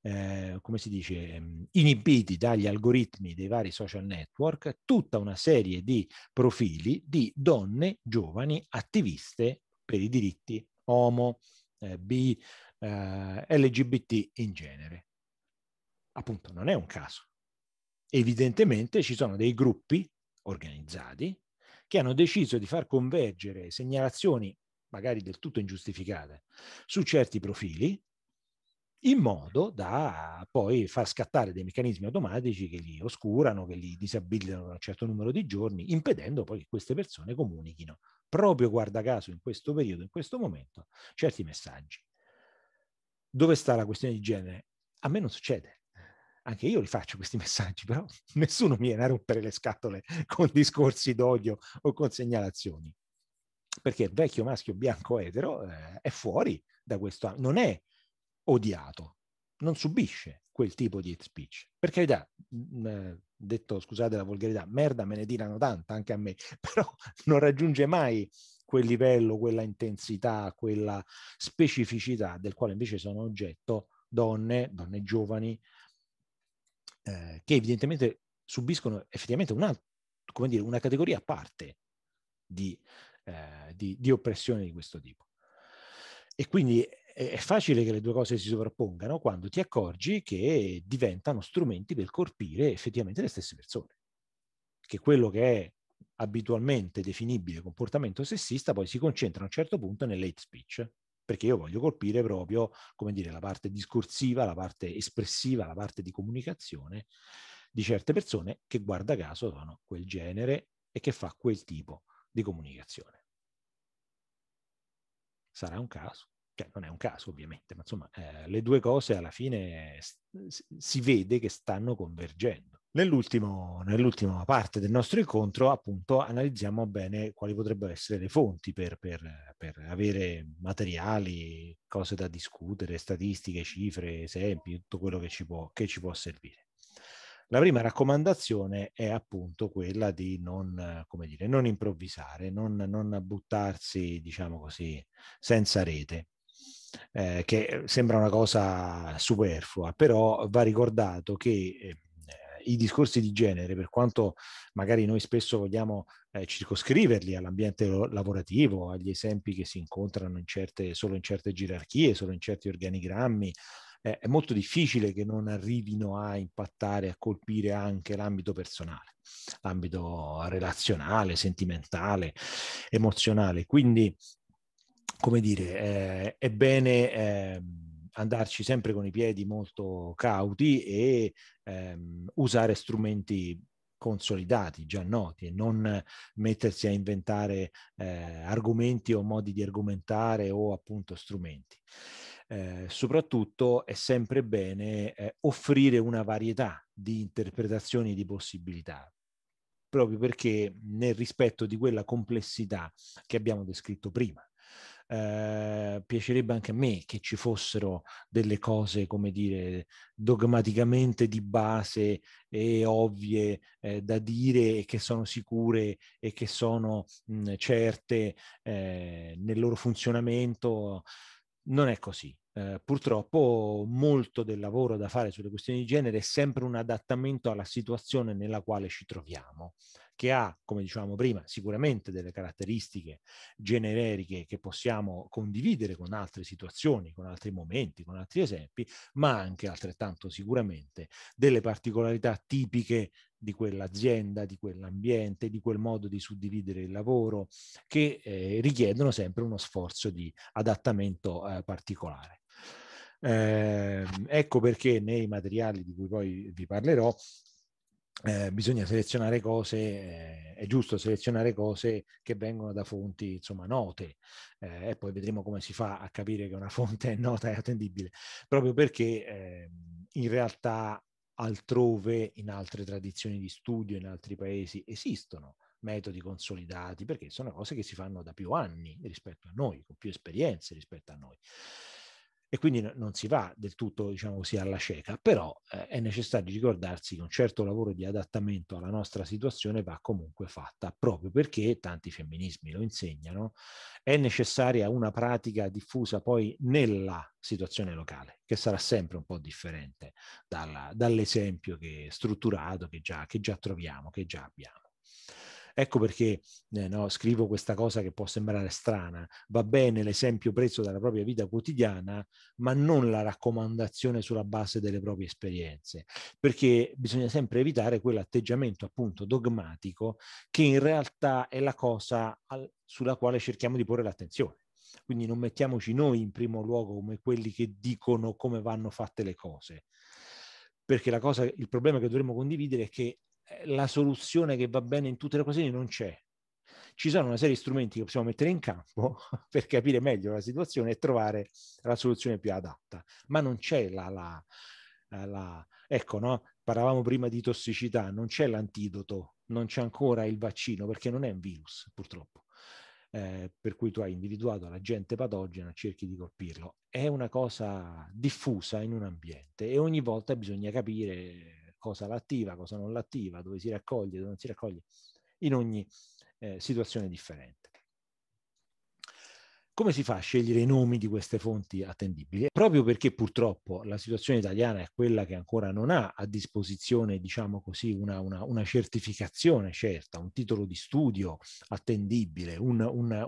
Speaker 1: eh, come si dice, ehm, inibiti dagli algoritmi dei vari social network tutta una serie di profili di donne giovani attiviste per i diritti homo, eh, bi, eh, LGBT in genere. Appunto, non è un caso. Evidentemente ci sono dei gruppi organizzati che hanno deciso di far convergere segnalazioni, magari del tutto ingiustificate, su certi profili, in modo da poi far scattare dei meccanismi automatici che li oscurano, che li disabilitano da un certo numero di giorni, impedendo poi che queste persone comunichino, proprio guarda caso in questo periodo, in questo momento, certi messaggi. Dove sta la questione di genere? A me non succede anche io li faccio questi messaggi, però nessuno mi viene a rompere le scatole con discorsi d'odio o con segnalazioni. Perché il vecchio maschio bianco etero eh, è fuori da questo, non è odiato, non subisce quel tipo di hate speech. Per carità, mh, mm, eh, detto scusate la volgarità, merda me ne tirano tanta anche a me, però non raggiunge mai quel livello, quella intensità, quella specificità del quale invece sono oggetto donne, donne giovani, eh, che evidentemente subiscono effettivamente una, dire, una categoria a parte di, eh, di, di, oppressione di questo tipo. E quindi è facile che le due cose si sovrappongano quando ti accorgi che diventano strumenti per colpire effettivamente le stesse persone, che quello che è abitualmente definibile comportamento sessista poi si concentra a un certo punto nell'hate speech, perché io voglio colpire proprio, come dire, la parte discorsiva, la parte espressiva, la parte di comunicazione di certe persone che guarda caso sono quel genere e che fa quel tipo di comunicazione. Sarà un caso? Cioè, non è un caso ovviamente, ma insomma eh, le due cose alla fine si vede che stanno convergendo. Nell'ultimo, nell'ultima parte del nostro incontro, appunto, analizziamo bene quali potrebbero essere le fonti per, per, per avere materiali, cose da discutere, statistiche, cifre, esempi, tutto quello che ci può, che ci può servire. La prima raccomandazione è appunto quella di non, come dire, non improvvisare, non, non, buttarsi, diciamo così, senza rete, eh, che sembra una cosa superflua, però va ricordato che ehm, i discorsi di genere, per quanto magari noi spesso vogliamo eh, circoscriverli all'ambiente lavorativo, agli esempi che si incontrano in certe, solo in certe gerarchie, solo in certi organigrammi, eh, è molto difficile che non arrivino a impattare, a colpire anche l'ambito personale, l'ambito relazionale, sentimentale, emozionale. Quindi, come dire, eh, è bene Eh, andarci sempre con i piedi molto cauti e ehm, usare strumenti consolidati, già noti, e non mettersi a inventare eh, argomenti o modi di argomentare o appunto strumenti. Eh, soprattutto è sempre bene eh, offrire una varietà di interpretazioni e di possibilità, proprio perché nel rispetto di quella complessità che abbiamo descritto prima eh, piacerebbe anche a me che ci fossero delle cose, come dire, dogmaticamente di base e ovvie eh, da dire e che sono sicure e che sono mh, mm, certe eh, nel loro funzionamento. Non è così. Eh, purtroppo molto del lavoro da fare sulle questioni di genere è sempre un adattamento alla situazione nella quale ci troviamo che ha, come dicevamo prima, sicuramente delle caratteristiche generiche che possiamo condividere con altre situazioni, con altri momenti, con altri esempi, ma anche altrettanto sicuramente delle particolarità tipiche di quell'azienda, di quell'ambiente, di quel modo di suddividere il lavoro, che eh, richiedono sempre uno sforzo di adattamento eh, particolare. Eh, ecco perché nei materiali di cui poi vi parlerò eh, bisogna selezionare cose, eh, è giusto selezionare cose che vengono da fonti insomma note eh, e poi vedremo come si fa a capire che una fonte è nota e attendibile, proprio perché ehm, in realtà altrove, in altre tradizioni di studio, in altri paesi esistono metodi consolidati perché sono cose che si fanno da più anni rispetto a noi, con più esperienze rispetto a noi e quindi non si va del tutto, diciamo così, alla cieca, però eh, è necessario ricordarsi che un certo lavoro di adattamento alla nostra situazione va comunque fatta, proprio perché tanti femminismi lo insegnano, è necessaria una pratica diffusa poi nella situazione locale, che sarà sempre un po' differente dalla, dall'esempio che, strutturato che già, che già troviamo, che già abbiamo. Ecco perché eh, no, scrivo questa cosa che può sembrare strana. Va bene l'esempio preso dalla propria vita quotidiana, ma non la raccomandazione sulla base delle proprie esperienze, perché bisogna sempre evitare quell'atteggiamento appunto dogmatico che in realtà è la cosa al, sulla quale cerchiamo di porre l'attenzione. Quindi non mettiamoci noi in primo luogo come quelli che dicono come vanno fatte le cose, perché cosa, il problema che dovremmo condividere è che eh, la soluzione che va bene in tutte le occasioni non c'è. Ci sono una serie di strumenti che possiamo mettere in campo per capire meglio la situazione e trovare la soluzione più adatta, ma non c'è la... la, eh, la ecco, no? parlavamo prima di tossicità, non c'è l'antidoto, non c'è ancora il vaccino perché non è un virus purtroppo. Eh, per cui tu hai individuato l'agente patogeno cerchi di colpirlo. È una cosa diffusa in un ambiente e ogni volta bisogna capire cosa l'attiva, cosa non l'attiva, dove si raccoglie, dove non si raccoglie, in ogni eh, situazione differente. Come si fa a scegliere i nomi di queste fonti attendibili? Proprio perché purtroppo la situazione italiana è quella che ancora non ha a disposizione, diciamo così, una, una, una certificazione certa, un titolo di studio attendibile, un, una,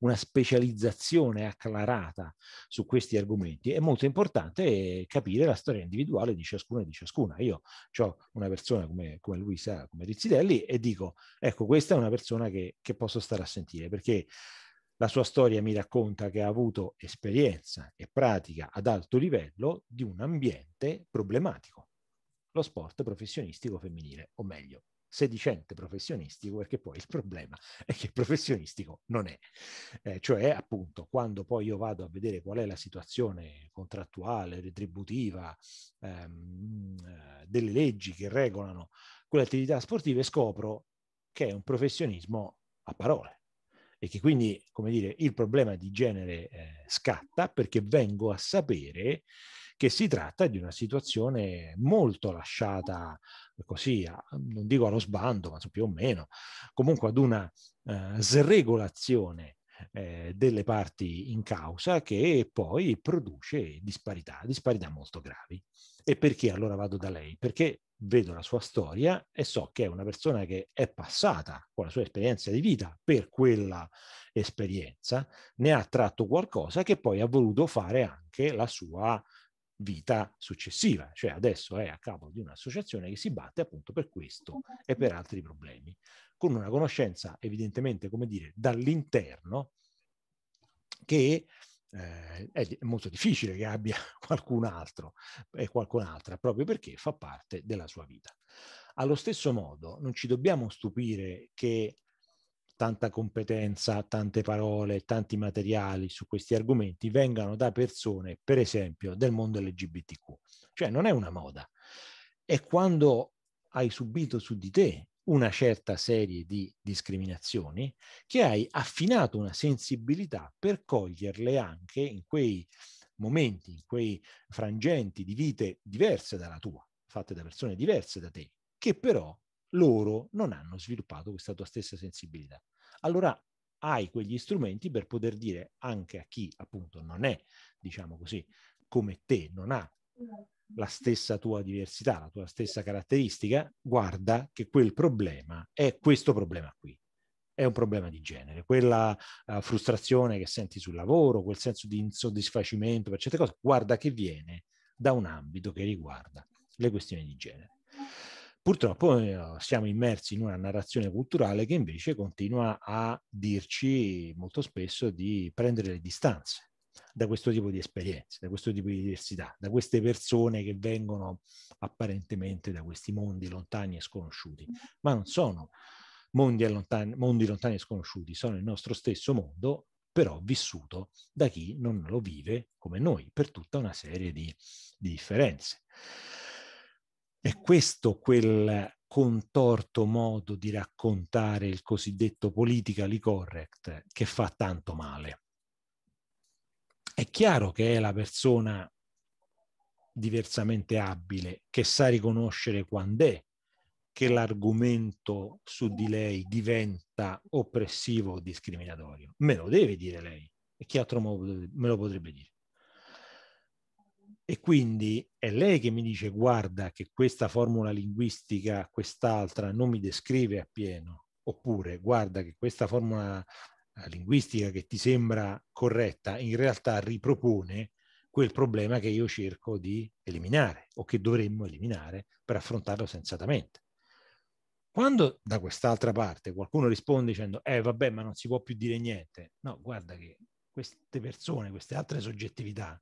Speaker 1: una specializzazione acclarata su questi argomenti. È molto importante eh, capire la storia individuale di ciascuna e di ciascuna. Io ho una persona come, come Luisa, come Rizzidelli, e dico, ecco, questa è una persona che, che posso stare a sentire perché la sua storia mi racconta che ha avuto esperienza e pratica ad alto livello di un ambiente problematico, lo sport professionistico femminile, o meglio, sedicente professionistico, perché poi il problema è che professionistico non è. Eh, cioè, appunto, quando poi io vado a vedere qual è la situazione contrattuale, retributiva, ehm, eh, delle leggi che regolano quelle attività sportive, scopro che è un professionismo a parole e che quindi, come dire, il problema di genere eh, scatta perché vengo a sapere che si tratta di una situazione molto lasciata così, a, non dico allo sbando, ma più o meno, comunque ad una eh, sregolazione eh, delle parti in causa che poi produce disparità, disparità molto gravi. E perché allora vado da lei? Perché vedo la sua storia e so che è una persona che è passata con la sua esperienza di vita per quella esperienza, ne ha tratto qualcosa che poi ha voluto fare anche la sua vita successiva, cioè adesso è a capo di un'associazione che si batte appunto per questo e per altri problemi, con una conoscenza evidentemente, come dire, dall'interno che eh, è molto difficile che abbia qualcun altro e qualcun'altra, proprio perché fa parte della sua vita. Allo stesso modo, non ci dobbiamo stupire che tanta competenza, tante parole, tanti materiali su questi argomenti vengano da persone, per esempio, del mondo LGBTQ. Cioè non è una moda. E quando hai subito su di te una certa serie di discriminazioni, che hai affinato una sensibilità per coglierle anche in quei momenti, in quei frangenti di vite diverse dalla tua, fatte da persone diverse da te, che però loro non hanno sviluppato questa tua stessa sensibilità. Allora hai quegli strumenti per poter dire anche a chi appunto non è, diciamo così, come te, non ha la stessa tua diversità, la tua stessa caratteristica, guarda che quel problema è questo problema qui. È un problema di genere, quella uh, frustrazione che senti sul lavoro, quel senso di insoddisfacimento per certe cose, guarda che viene da un ambito che riguarda le questioni di genere. Purtroppo eh, siamo immersi in una narrazione culturale che invece continua a dirci molto spesso di prendere le distanze da questo tipo di esperienze, da questo tipo di diversità, da queste persone che vengono apparentemente da questi mondi lontani e sconosciuti, mm. ma non sono mondi, allontan- mondi lontani e sconosciuti, sono il nostro stesso mondo, però vissuto da chi non lo vive come noi, per tutta una serie di, di differenze. È questo quel contorto modo di raccontare il cosiddetto politically correct che fa tanto male è chiaro che è la persona diversamente abile, che sa riconoscere quando è che l'argomento su di lei diventa oppressivo o discriminatorio. Me lo deve dire lei, e chi altro me lo potrebbe dire? E quindi è lei che mi dice guarda che questa formula linguistica, quest'altra, non mi descrive appieno, oppure guarda che questa formula eh, linguistica che ti sembra corretta in realtà ripropone quel problema che io cerco di eliminare o che dovremmo eliminare per affrontarlo sensatamente. Quando da quest'altra parte qualcuno risponde dicendo eh vabbè ma non si può più dire niente, no guarda che queste persone, queste altre soggettività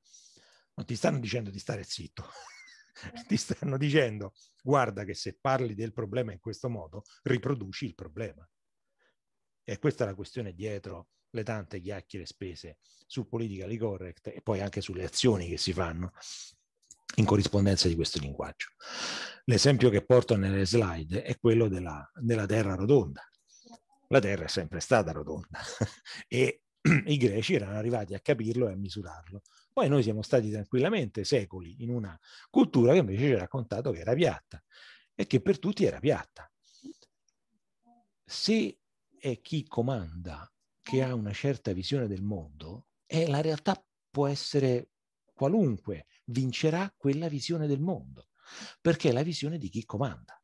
Speaker 1: non ti stanno dicendo di stare zitto, ti stanno dicendo guarda che se parli del problema in questo modo riproduci il problema e questa è la questione dietro le tante chiacchiere spese su politically correct e poi anche sulle azioni che si fanno in corrispondenza di questo linguaggio. L'esempio che porto nelle slide è quello della, della terra rotonda. La terra è sempre stata rotonda e i greci erano arrivati a capirlo e a misurarlo. Poi noi siamo stati tranquillamente secoli in una cultura che invece ci ha raccontato che era piatta e che per tutti era piatta. Se è chi comanda, che eh. ha una certa visione del mondo, e la realtà può essere qualunque, vincerà quella visione del mondo, perché è la visione di chi comanda.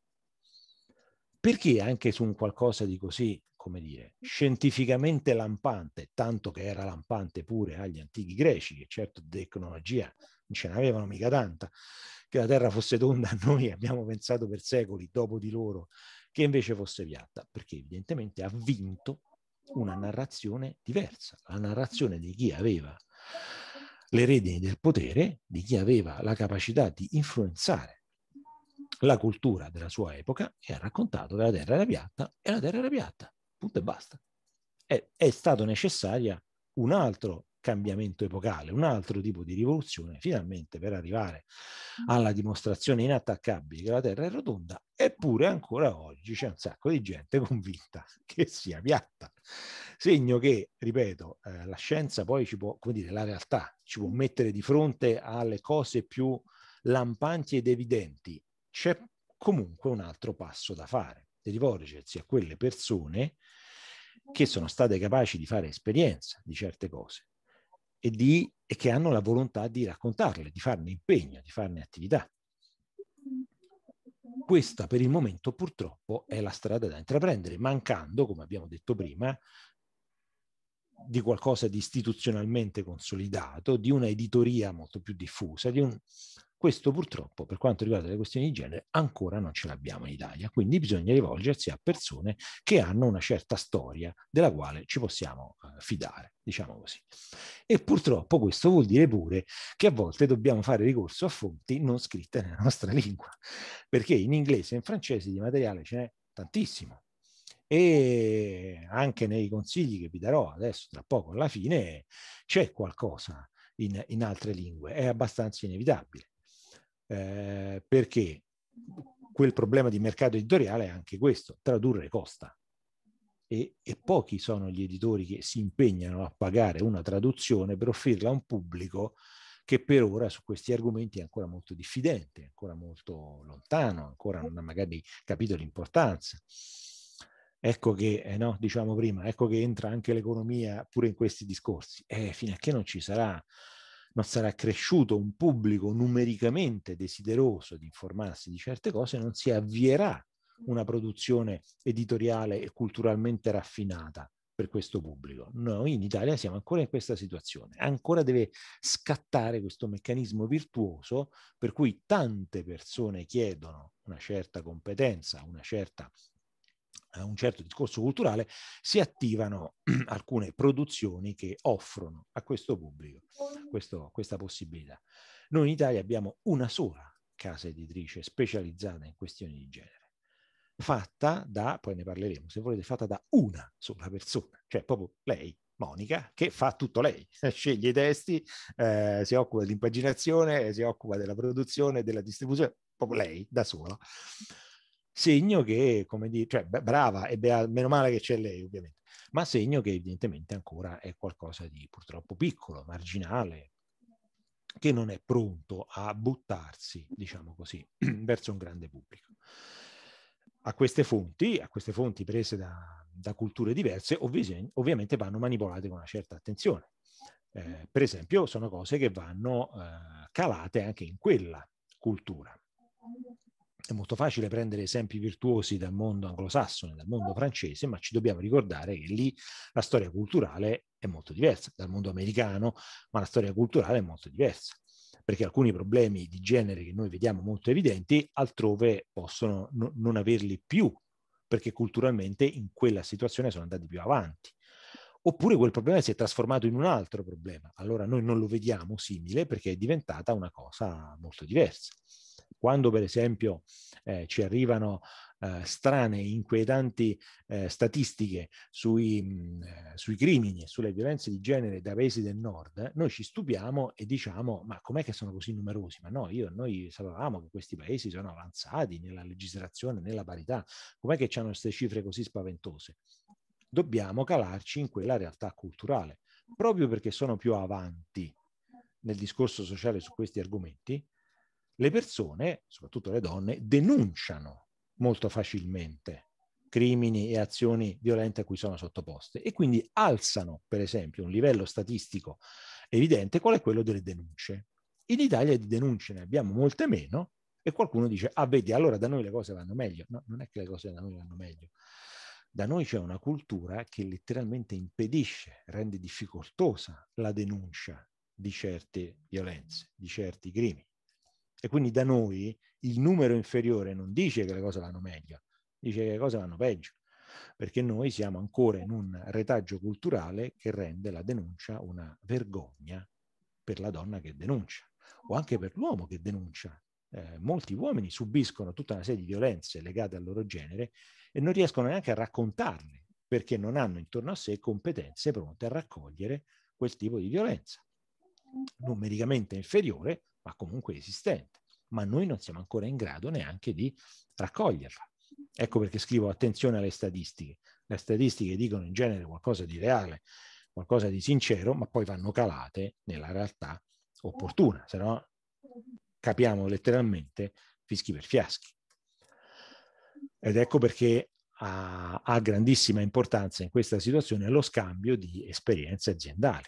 Speaker 1: Perché anche su un qualcosa di così, come dire, scientificamente lampante, tanto che era lampante pure agli antichi greci, che certo di tecnologia non ce n'avevano mica tanta, che la Terra fosse tonda, noi abbiamo pensato per secoli, dopo di loro, che invece fosse piatta, perché evidentemente ha vinto una narrazione diversa, la narrazione di chi aveva le redini del potere, di chi aveva la capacità di influenzare la cultura della sua epoca e ha raccontato che la terra era piatta e la terra era piatta, punto e basta. È, è stato necessaria un altro cambiamento epocale, un altro tipo di rivoluzione, finalmente per arrivare mm. alla dimostrazione inattaccabile che la Terra è rotonda, eppure ancora oggi c'è un sacco di gente convinta che sia piatta. Segno che, ripeto, eh, la scienza poi ci può, come dire, la realtà ci può mm. mettere di fronte alle cose più lampanti ed evidenti. C'è comunque un altro passo da fare, di rivolgersi a quelle persone che sono state capaci di fare esperienza di certe cose e, di, e che hanno la volontà di raccontarle, di farne impegno, di farne attività. Questa per il momento purtroppo è la strada da intraprendere, mancando, come abbiamo detto prima, di qualcosa di istituzionalmente consolidato, di una editoria molto più diffusa, di un questo purtroppo, per quanto riguarda le questioni di genere, ancora non ce l'abbiamo in Italia, quindi bisogna rivolgersi a persone che hanno una certa storia della quale ci possiamo eh, fidare, diciamo così. E purtroppo questo vuol dire pure che a volte dobbiamo fare ricorso a fonti non scritte nella nostra lingua, perché in inglese e in francese di materiale ce n'è tantissimo. E anche nei consigli che vi darò adesso, tra poco alla fine, c'è qualcosa in, in altre lingue, è abbastanza inevitabile eh, perché quel problema di mercato editoriale è anche questo, tradurre costa. E, e, pochi sono gli editori che si impegnano a pagare una traduzione per offrirla a un pubblico che per ora su questi argomenti è ancora molto diffidente, ancora molto lontano, ancora non ha magari capito l'importanza. Ecco che, eh no, diciamo prima, ecco che entra anche l'economia pure in questi discorsi. Eh, fino a che non ci sarà ma sarà cresciuto un pubblico numericamente desideroso di informarsi di certe cose, non si avvierà una produzione editoriale e culturalmente raffinata per questo pubblico. Noi in Italia siamo ancora in questa situazione, ancora deve scattare questo meccanismo virtuoso per cui tante persone chiedono una certa competenza, una certa eh, un certo discorso culturale, si attivano alcune produzioni che offrono a questo pubblico questo, questa possibilità. Noi in Italia abbiamo una sola casa editrice specializzata in questioni di genere, fatta da, poi ne parleremo se volete, fatta da una sola persona, cioè proprio lei, Monica, che fa tutto lei, sceglie i testi, eh, si occupa dell'impaginazione, si occupa della produzione, della distribuzione, proprio lei da sola segno che, come dire, cioè brava e beh, meno male che c'è lei ovviamente, ma segno che evidentemente ancora è qualcosa di purtroppo piccolo, marginale, che non è pronto a buttarsi, diciamo così, verso un grande pubblico. A queste fonti, a queste fonti prese da, da culture diverse, ovvi- ovviamente vanno manipolate con una certa attenzione. Eh, per esempio, sono cose che vanno eh, calate anche in quella cultura è molto facile prendere esempi virtuosi dal mondo anglosassone, dal mondo francese, ma ci dobbiamo ricordare che lì la storia culturale è molto diversa dal mondo americano, ma la storia culturale è molto diversa perché alcuni problemi di genere che noi vediamo molto evidenti altrove possono no, non averli più, perché culturalmente in quella situazione sono andati più avanti. Oppure quel problema si è trasformato in un altro problema, allora noi non lo vediamo simile perché è diventata una cosa molto diversa. Quando per esempio eh, ci arrivano eh, strane, inquietanti eh, statistiche sui, mh, mm, eh, sui crimini e sulle violenze di genere da paesi del nord, noi ci stupiamo e diciamo ma com'è che sono così numerosi? Ma no, io, noi sapevamo che questi paesi sono avanzati nella legislazione, nella parità, com'è che hanno queste cifre così spaventose? Dobbiamo calarci in quella realtà culturale, proprio perché sono più avanti nel discorso sociale su questi argomenti, le persone, soprattutto le donne, denunciano molto facilmente crimini e azioni violente a cui sono sottoposte e quindi alzano, per esempio, un livello statistico evidente qual è quello delle denunce. In Italia di denunce ne abbiamo molte meno e qualcuno dice, ah vedi, allora da noi le cose vanno meglio. No, non è che le cose da noi vanno meglio. Da noi c'è una cultura che letteralmente impedisce, rende difficoltosa la denuncia di certe violenze, di certi crimini. E quindi da noi il numero inferiore non dice che le cose vanno meglio, dice che le cose vanno peggio, perché noi siamo ancora in un retaggio culturale che rende la denuncia una vergogna per la donna che denuncia o anche per l'uomo che denuncia. Eh, molti uomini subiscono tutta una serie di violenze legate al loro genere e non riescono neanche a raccontarle perché non hanno intorno a sé competenze pronte a raccogliere quel tipo di violenza numericamente inferiore ma comunque esistente, ma noi non siamo ancora in grado neanche di raccoglierla. Ecco perché scrivo attenzione alle statistiche. Le statistiche dicono in genere qualcosa di reale, qualcosa di sincero, ma poi vanno calate nella realtà opportuna, se no capiamo letteralmente fischi per fiaschi. Ed ecco perché ha, ha, grandissima importanza in questa situazione lo scambio di esperienze aziendali.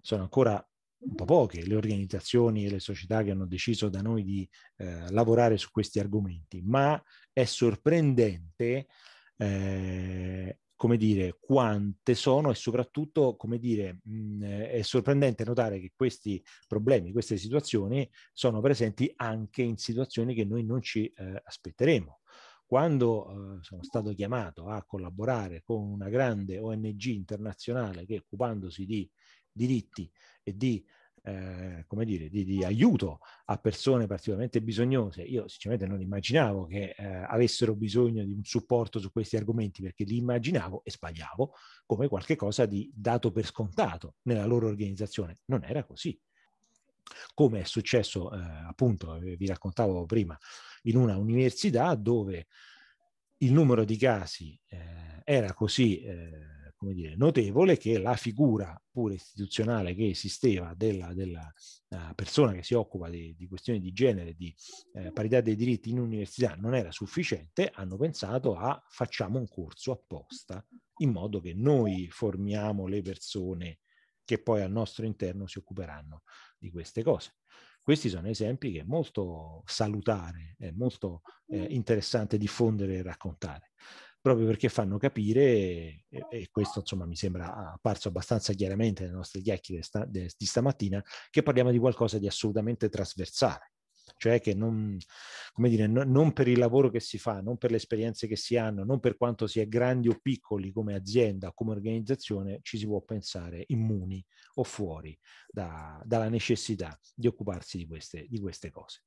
Speaker 1: Sono ancora un po' poche le organizzazioni e le società che hanno deciso da noi di eh, lavorare su questi argomenti, ma è sorprendente, eh, come dire, quante sono e soprattutto, come dire, mh, è sorprendente notare che questi problemi, queste situazioni sono presenti anche in situazioni che noi non ci eh, aspetteremo quando eh, sono stato chiamato a collaborare con una grande ONG internazionale che occupandosi di diritti e di, eh, come dire, di, di, aiuto a persone particolarmente bisognose. Io sinceramente non immaginavo che eh, avessero bisogno di un supporto su questi argomenti perché li immaginavo e sbagliavo come qualcosa di dato per scontato nella loro organizzazione. Non era così come è successo eh, appunto, eh, vi raccontavo prima, in una università dove il numero di casi eh, era così eh, come dire, notevole che la figura pure istituzionale che esisteva della, della eh, persona che si occupa di, di questioni di genere, di eh, parità dei diritti in università non era sufficiente, hanno pensato a facciamo un corso apposta in modo che noi formiamo le persone che poi al nostro interno si occuperanno di queste cose. Questi sono esempi che è molto salutare, è molto eh, mm. interessante diffondere e raccontare proprio perché fanno capire, e, e questo insomma mi sembra apparso abbastanza chiaramente nelle nostre chiacchiere sta, de, di stamattina, che parliamo di qualcosa di assolutamente trasversale cioè che non, dire, no, non, per il lavoro che si fa, non per le esperienze che si hanno, non per quanto si è grandi o piccoli come azienda, come organizzazione, ci si può pensare immuni o fuori da, dalla necessità di occuparsi di queste, di queste cose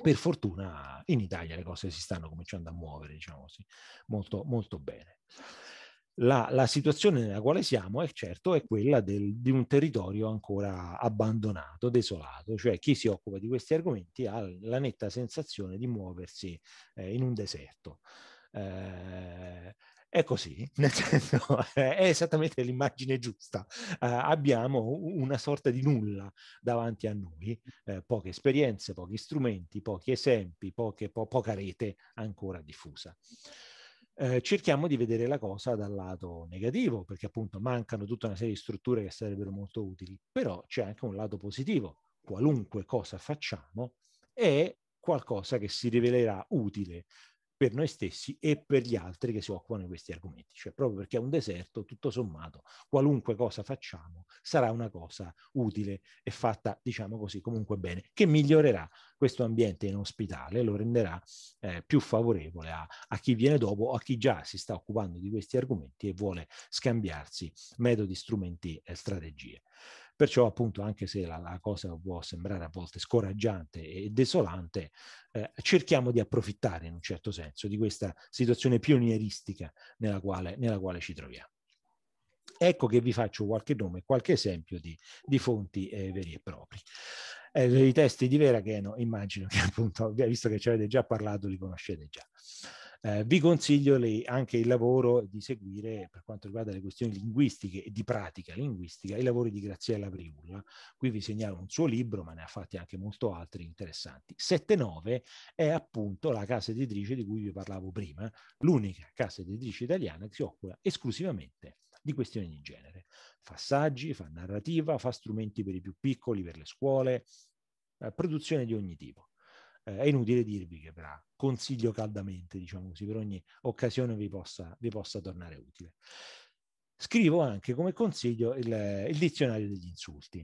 Speaker 1: per fortuna in Italia le cose si stanno cominciando a muovere, diciamo così, molto, molto bene. La, la, situazione nella quale siamo è certo è quella del, di un territorio ancora abbandonato, desolato, cioè chi si occupa di questi argomenti ha la netta sensazione di muoversi eh, in un deserto. Eh, è così, nel senso eh, è esattamente l'immagine giusta. Eh, abbiamo una sorta di nulla davanti a noi, eh, poche esperienze, pochi strumenti, pochi esempi, poche, po- poca rete ancora diffusa. Eh, cerchiamo di vedere la cosa dal lato negativo, perché appunto mancano tutta una serie di strutture che sarebbero molto utili, però c'è anche un lato positivo. Qualunque cosa facciamo è qualcosa che si rivelerà utile per noi stessi e per gli altri che si occupano di questi argomenti, cioè proprio perché è un deserto, tutto sommato, qualunque cosa facciamo sarà una cosa utile e fatta, diciamo così, comunque bene, che migliorerà questo ambiente inospitale, lo renderà eh, più favorevole a, a, chi viene dopo a chi già si sta occupando di questi argomenti e vuole scambiarsi metodi, strumenti e strategie. Perciò appunto anche se la, la cosa può sembrare a volte scoraggiante e desolante, eh, cerchiamo di approfittare in un certo senso di questa situazione pionieristica nella quale, nella quale ci troviamo. Ecco che vi faccio qualche nome, qualche esempio di, di fonti eh, veri e propri. Eh, I testi di Vera che immagino che appunto, visto che ci avete già parlato, li conoscete già. Eh, vi consiglio le, anche il lavoro di seguire per quanto riguarda le questioni linguistiche e di pratica linguistica, i lavori di Graziella Priulla. Qui vi segnalo un suo libro, ma ne ha fatti anche molto altri interessanti. 7-9 è appunto la casa editrice di cui vi parlavo prima, l'unica casa editrice italiana che si occupa esclusivamente di questioni di genere. Fa saggi, fa narrativa, fa strumenti per i più piccoli, per le scuole, eh, produzione di ogni tipo eh, è inutile dirvi che però consiglio caldamente, diciamo così, per ogni occasione vi possa, vi possa tornare utile. Scrivo anche come consiglio il, il dizionario degli insulti,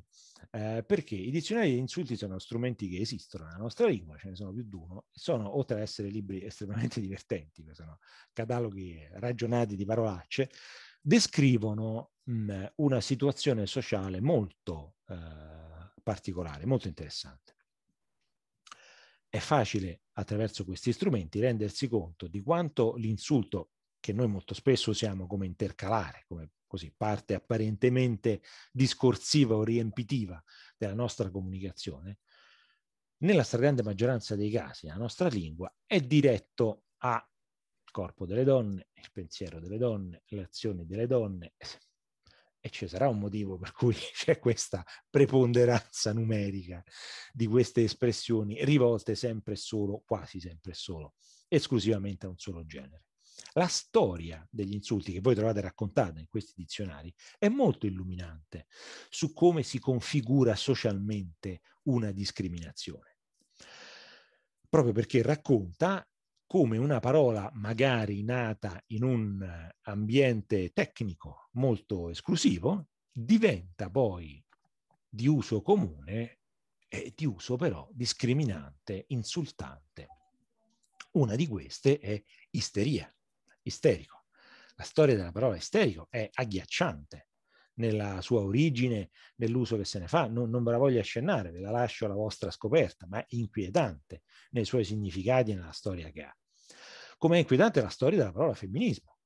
Speaker 1: eh, perché i dizionari degli insulti sono strumenti che esistono nella nostra lingua, ce ne sono più di uno, sono, oltre ad essere libri estremamente divertenti, che sono cataloghi ragionati di parolacce, descrivono mh, mm, una situazione sociale molto eh, particolare, molto interessante. È facile attraverso questi strumenti rendersi conto di quanto l'insulto, che noi molto spesso usiamo come intercalare, come così parte apparentemente discorsiva o riempitiva della nostra comunicazione, nella stragrande maggioranza dei casi la nostra lingua è diretto al corpo delle donne, il pensiero delle donne, le azioni delle donne, e ci sarà un motivo per cui c'è questa preponderanza numerica di queste espressioni rivolte sempre e solo, quasi sempre e solo, esclusivamente a un solo genere. La storia degli insulti che voi trovate raccontata in questi dizionari è molto illuminante su come si configura socialmente una discriminazione, proprio perché racconta come una parola magari nata in un eh, ambiente tecnico molto esclusivo, diventa poi di uso comune e di uso però discriminante, insultante. Una di queste è isteria, isterico. La storia della parola isterico è agghiacciante nella sua origine, nell'uso che se ne fa. Non, non, ve la voglio accennare, ve la lascio alla vostra scoperta, ma è inquietante nei suoi significati e nella storia che ha. Come è inquietante la storia della parola femminismo,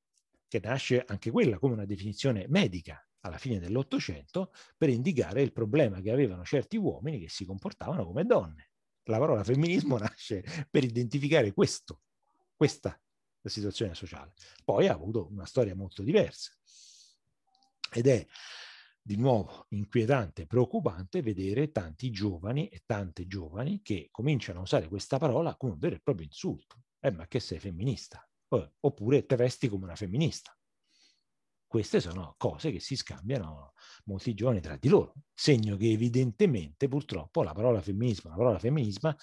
Speaker 1: che nasce anche quella come una definizione medica alla fine dell'Ottocento per indicare il problema che avevano certi uomini che si comportavano come donne. La parola femminismo nasce per identificare questo, questa situazione sociale. Poi ha avuto una storia molto diversa ed è di nuovo inquietante, e preoccupante vedere tanti giovani e tante giovani che cominciano a usare questa parola come un vero e proprio insulto eh, ma che sei femminista, oh, oppure te vesti come una femminista. Queste sono cose che si scambiano molti giovani tra di loro, segno che evidentemente purtroppo la parola femminismo, la parola femminista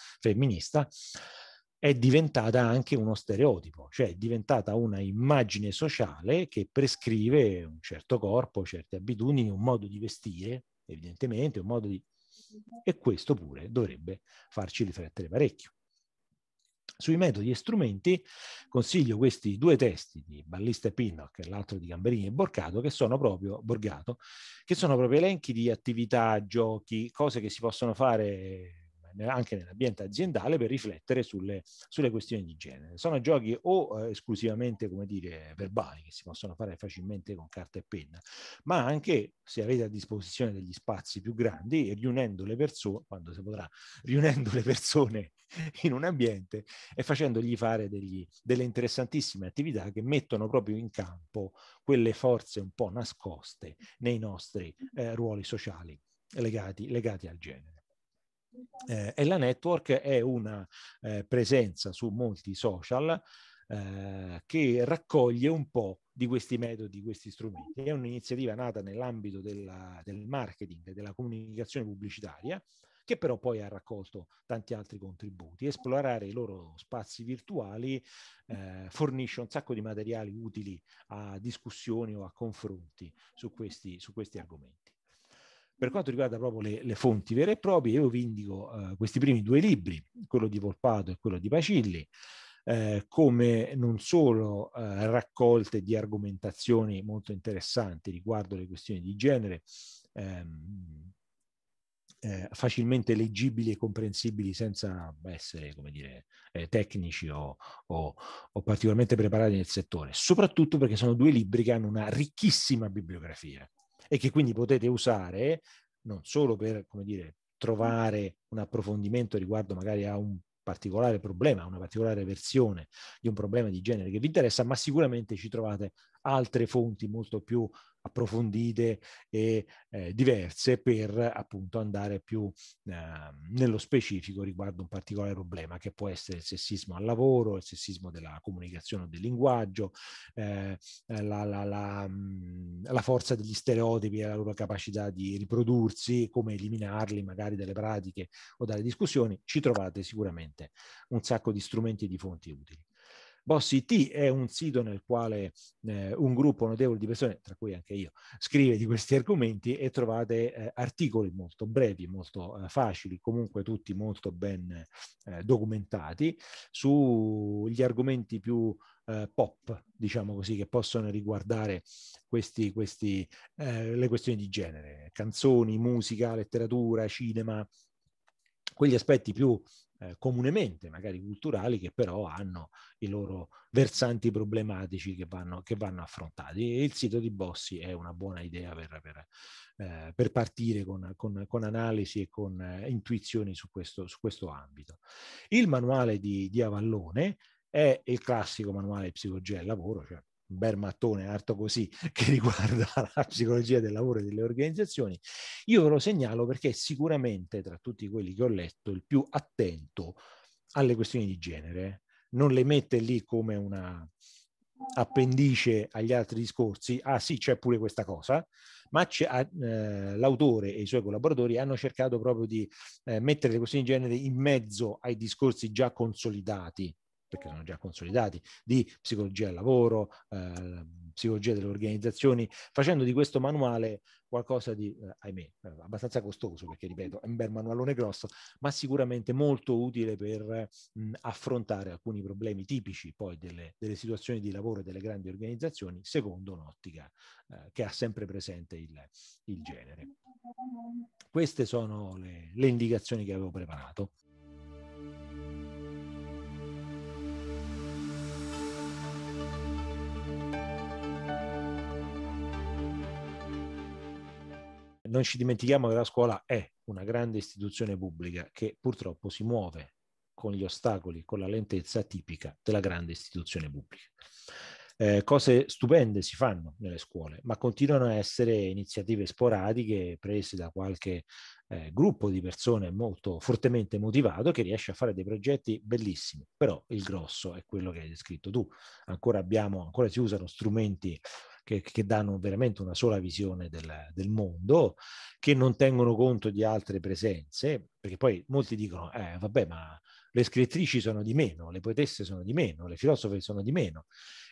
Speaker 1: è diventata anche uno stereotipo, cioè è diventata una immagine sociale che prescrive un certo corpo, certe abitudini, un modo di vestire, evidentemente, un modo di... E questo pure dovrebbe farci riflettere parecchio. Sui metodi e strumenti consiglio questi due testi di Ballista e Pinnock e l'altro di Gamberini e Borcato che, Borgato, che sono proprio elenchi di attività, giochi, cose che si possono fare anche nell'ambiente aziendale per riflettere sulle, sulle, questioni di genere. Sono giochi o eh, esclusivamente, come dire, verbali, che si possono fare facilmente con carta e penna, ma anche se avete a disposizione degli spazi più grandi, riunendo le persone, quando si potrà, riunendo le persone in un ambiente e facendogli fare degli, delle interessantissime attività che mettono proprio in campo quelle forze un po' nascoste nei nostri eh, ruoli sociali legati, legati al genere. Eh, e la network è una eh, presenza su molti social eh, che raccoglie un po' di questi metodi, di questi strumenti. È un'iniziativa nata nell'ambito della, del marketing e della comunicazione pubblicitaria, che però poi ha raccolto tanti altri contributi. Esplorare i loro spazi virtuali eh, fornisce un sacco di materiali utili a discussioni o a confronti su questi, su questi argomenti. Per quanto riguarda proprio le, le fonti vere e proprie, io vi indico eh, questi primi due libri, quello di Volpato e quello di Pacilli, eh, come non solo eh, raccolte di argomentazioni molto interessanti riguardo le questioni di genere, ehm, eh, facilmente leggibili e comprensibili senza essere, come dire, eh, tecnici o, o, o, particolarmente preparati nel settore, soprattutto perché sono due libri che hanno una ricchissima bibliografia e che quindi potete usare non solo per, come dire, trovare un approfondimento riguardo magari a un particolare problema, a una particolare versione di un problema di genere che vi interessa, ma sicuramente ci trovate altre fonti molto più approfondite e eh, diverse per appunto andare più eh, nello specifico riguardo un particolare problema che può essere il sessismo al lavoro, il sessismo della comunicazione o del linguaggio, eh, la, la, la, mm, la, forza degli stereotipi e la loro capacità di riprodursi, come eliminarli magari dalle pratiche o dalle discussioni, ci trovate sicuramente un sacco di strumenti e di fonti utili. Boss IT è un sito nel quale eh, un gruppo notevole di persone, tra cui anche io, scrive di questi argomenti e trovate eh, articoli molto brevi, molto eh, facili, comunque tutti molto ben eh, documentati sugli argomenti più eh, pop, diciamo così, che possono riguardare questi, questi, eh, le questioni di genere, canzoni, musica, letteratura, cinema, quegli aspetti più eh, comunemente magari culturali che però hanno i loro versanti problematici che vanno, che vanno affrontati e il sito di Bossi è una buona idea per, per, eh, per partire con, con, con, analisi e con eh, intuizioni su questo, su questo, ambito. Il manuale di, di Avallone è il classico manuale di psicologia del lavoro, cioè bel mattone alto così che riguarda la psicologia del lavoro e delle organizzazioni, io ve lo segnalo perché è sicuramente tra tutti quelli che ho letto il più attento alle questioni di genere, non le mette lì come una appendice agli altri discorsi, ah sì c'è pure questa cosa, ma eh, l'autore e i suoi collaboratori hanno cercato proprio di eh, mettere le questioni di genere in mezzo ai discorsi già consolidati perché sono già consolidati, di psicologia del lavoro, eh, psicologia delle organizzazioni, facendo di questo manuale qualcosa di, eh, ahimè, eh, abbastanza costoso, perché ripeto, è un bel manualone grosso, ma sicuramente molto utile per mh, affrontare alcuni problemi tipici poi delle, delle, situazioni di lavoro delle grandi organizzazioni, secondo un'ottica eh, che ha sempre presente il, il genere. Queste sono le, le indicazioni che avevo preparato. non ci dimentichiamo che la scuola è una grande istituzione pubblica che purtroppo si muove con gli ostacoli, con la lentezza tipica della grande istituzione pubblica. Eh, cose stupende si fanno nelle scuole, ma continuano a essere iniziative sporadiche prese da qualche eh, gruppo di persone molto fortemente motivato che riesce a fare dei progetti bellissimi, però il grosso è quello che hai descritto tu. Ancora, abbiamo, ancora si usano strumenti che, che danno veramente una sola visione del, del, mondo, che non tengono conto di altre presenze, perché poi molti dicono, eh, vabbè, ma le scrittrici sono di meno, le poetesse sono di meno, le filosofe sono di meno.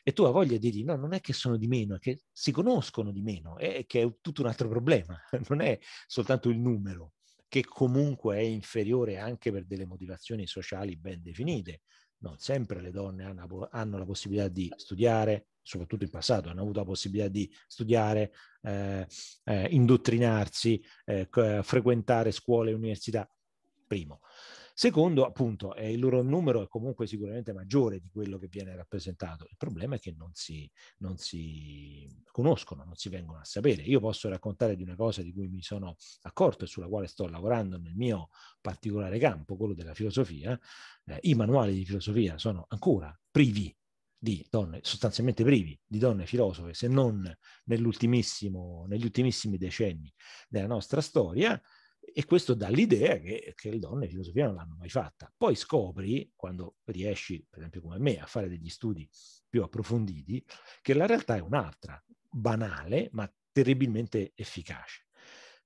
Speaker 1: E tu hai voglia di dire, no, non è che sono di meno, è che si conoscono di meno, è che è tutto un altro problema, non è soltanto il numero, che comunque è inferiore anche per delle motivazioni sociali ben definite. Non sempre le donne hanno, hanno la possibilità di studiare, soprattutto in passato, hanno avuto la possibilità di studiare, eh, eh, indottrinarsi, eh, eh frequentare scuole e università, primo. Secondo, appunto, il loro numero è comunque sicuramente maggiore di quello che viene rappresentato. Il problema è che non si, non si, conoscono, non si vengono a sapere. Io posso raccontare di una cosa di cui mi sono accorto e sulla quale sto lavorando nel mio particolare campo, quello della filosofia. Eh, I manuali di filosofia sono ancora privi di donne sostanzialmente privi di donne filosofe, se non negli ultimissimi decenni della nostra storia, e questo dà l'idea che, che, le donne filosofia non l'hanno mai fatta. Poi scopri, quando riesci, per esempio come me, a fare degli studi più approfonditi, che la realtà è un'altra, banale, ma terribilmente efficace,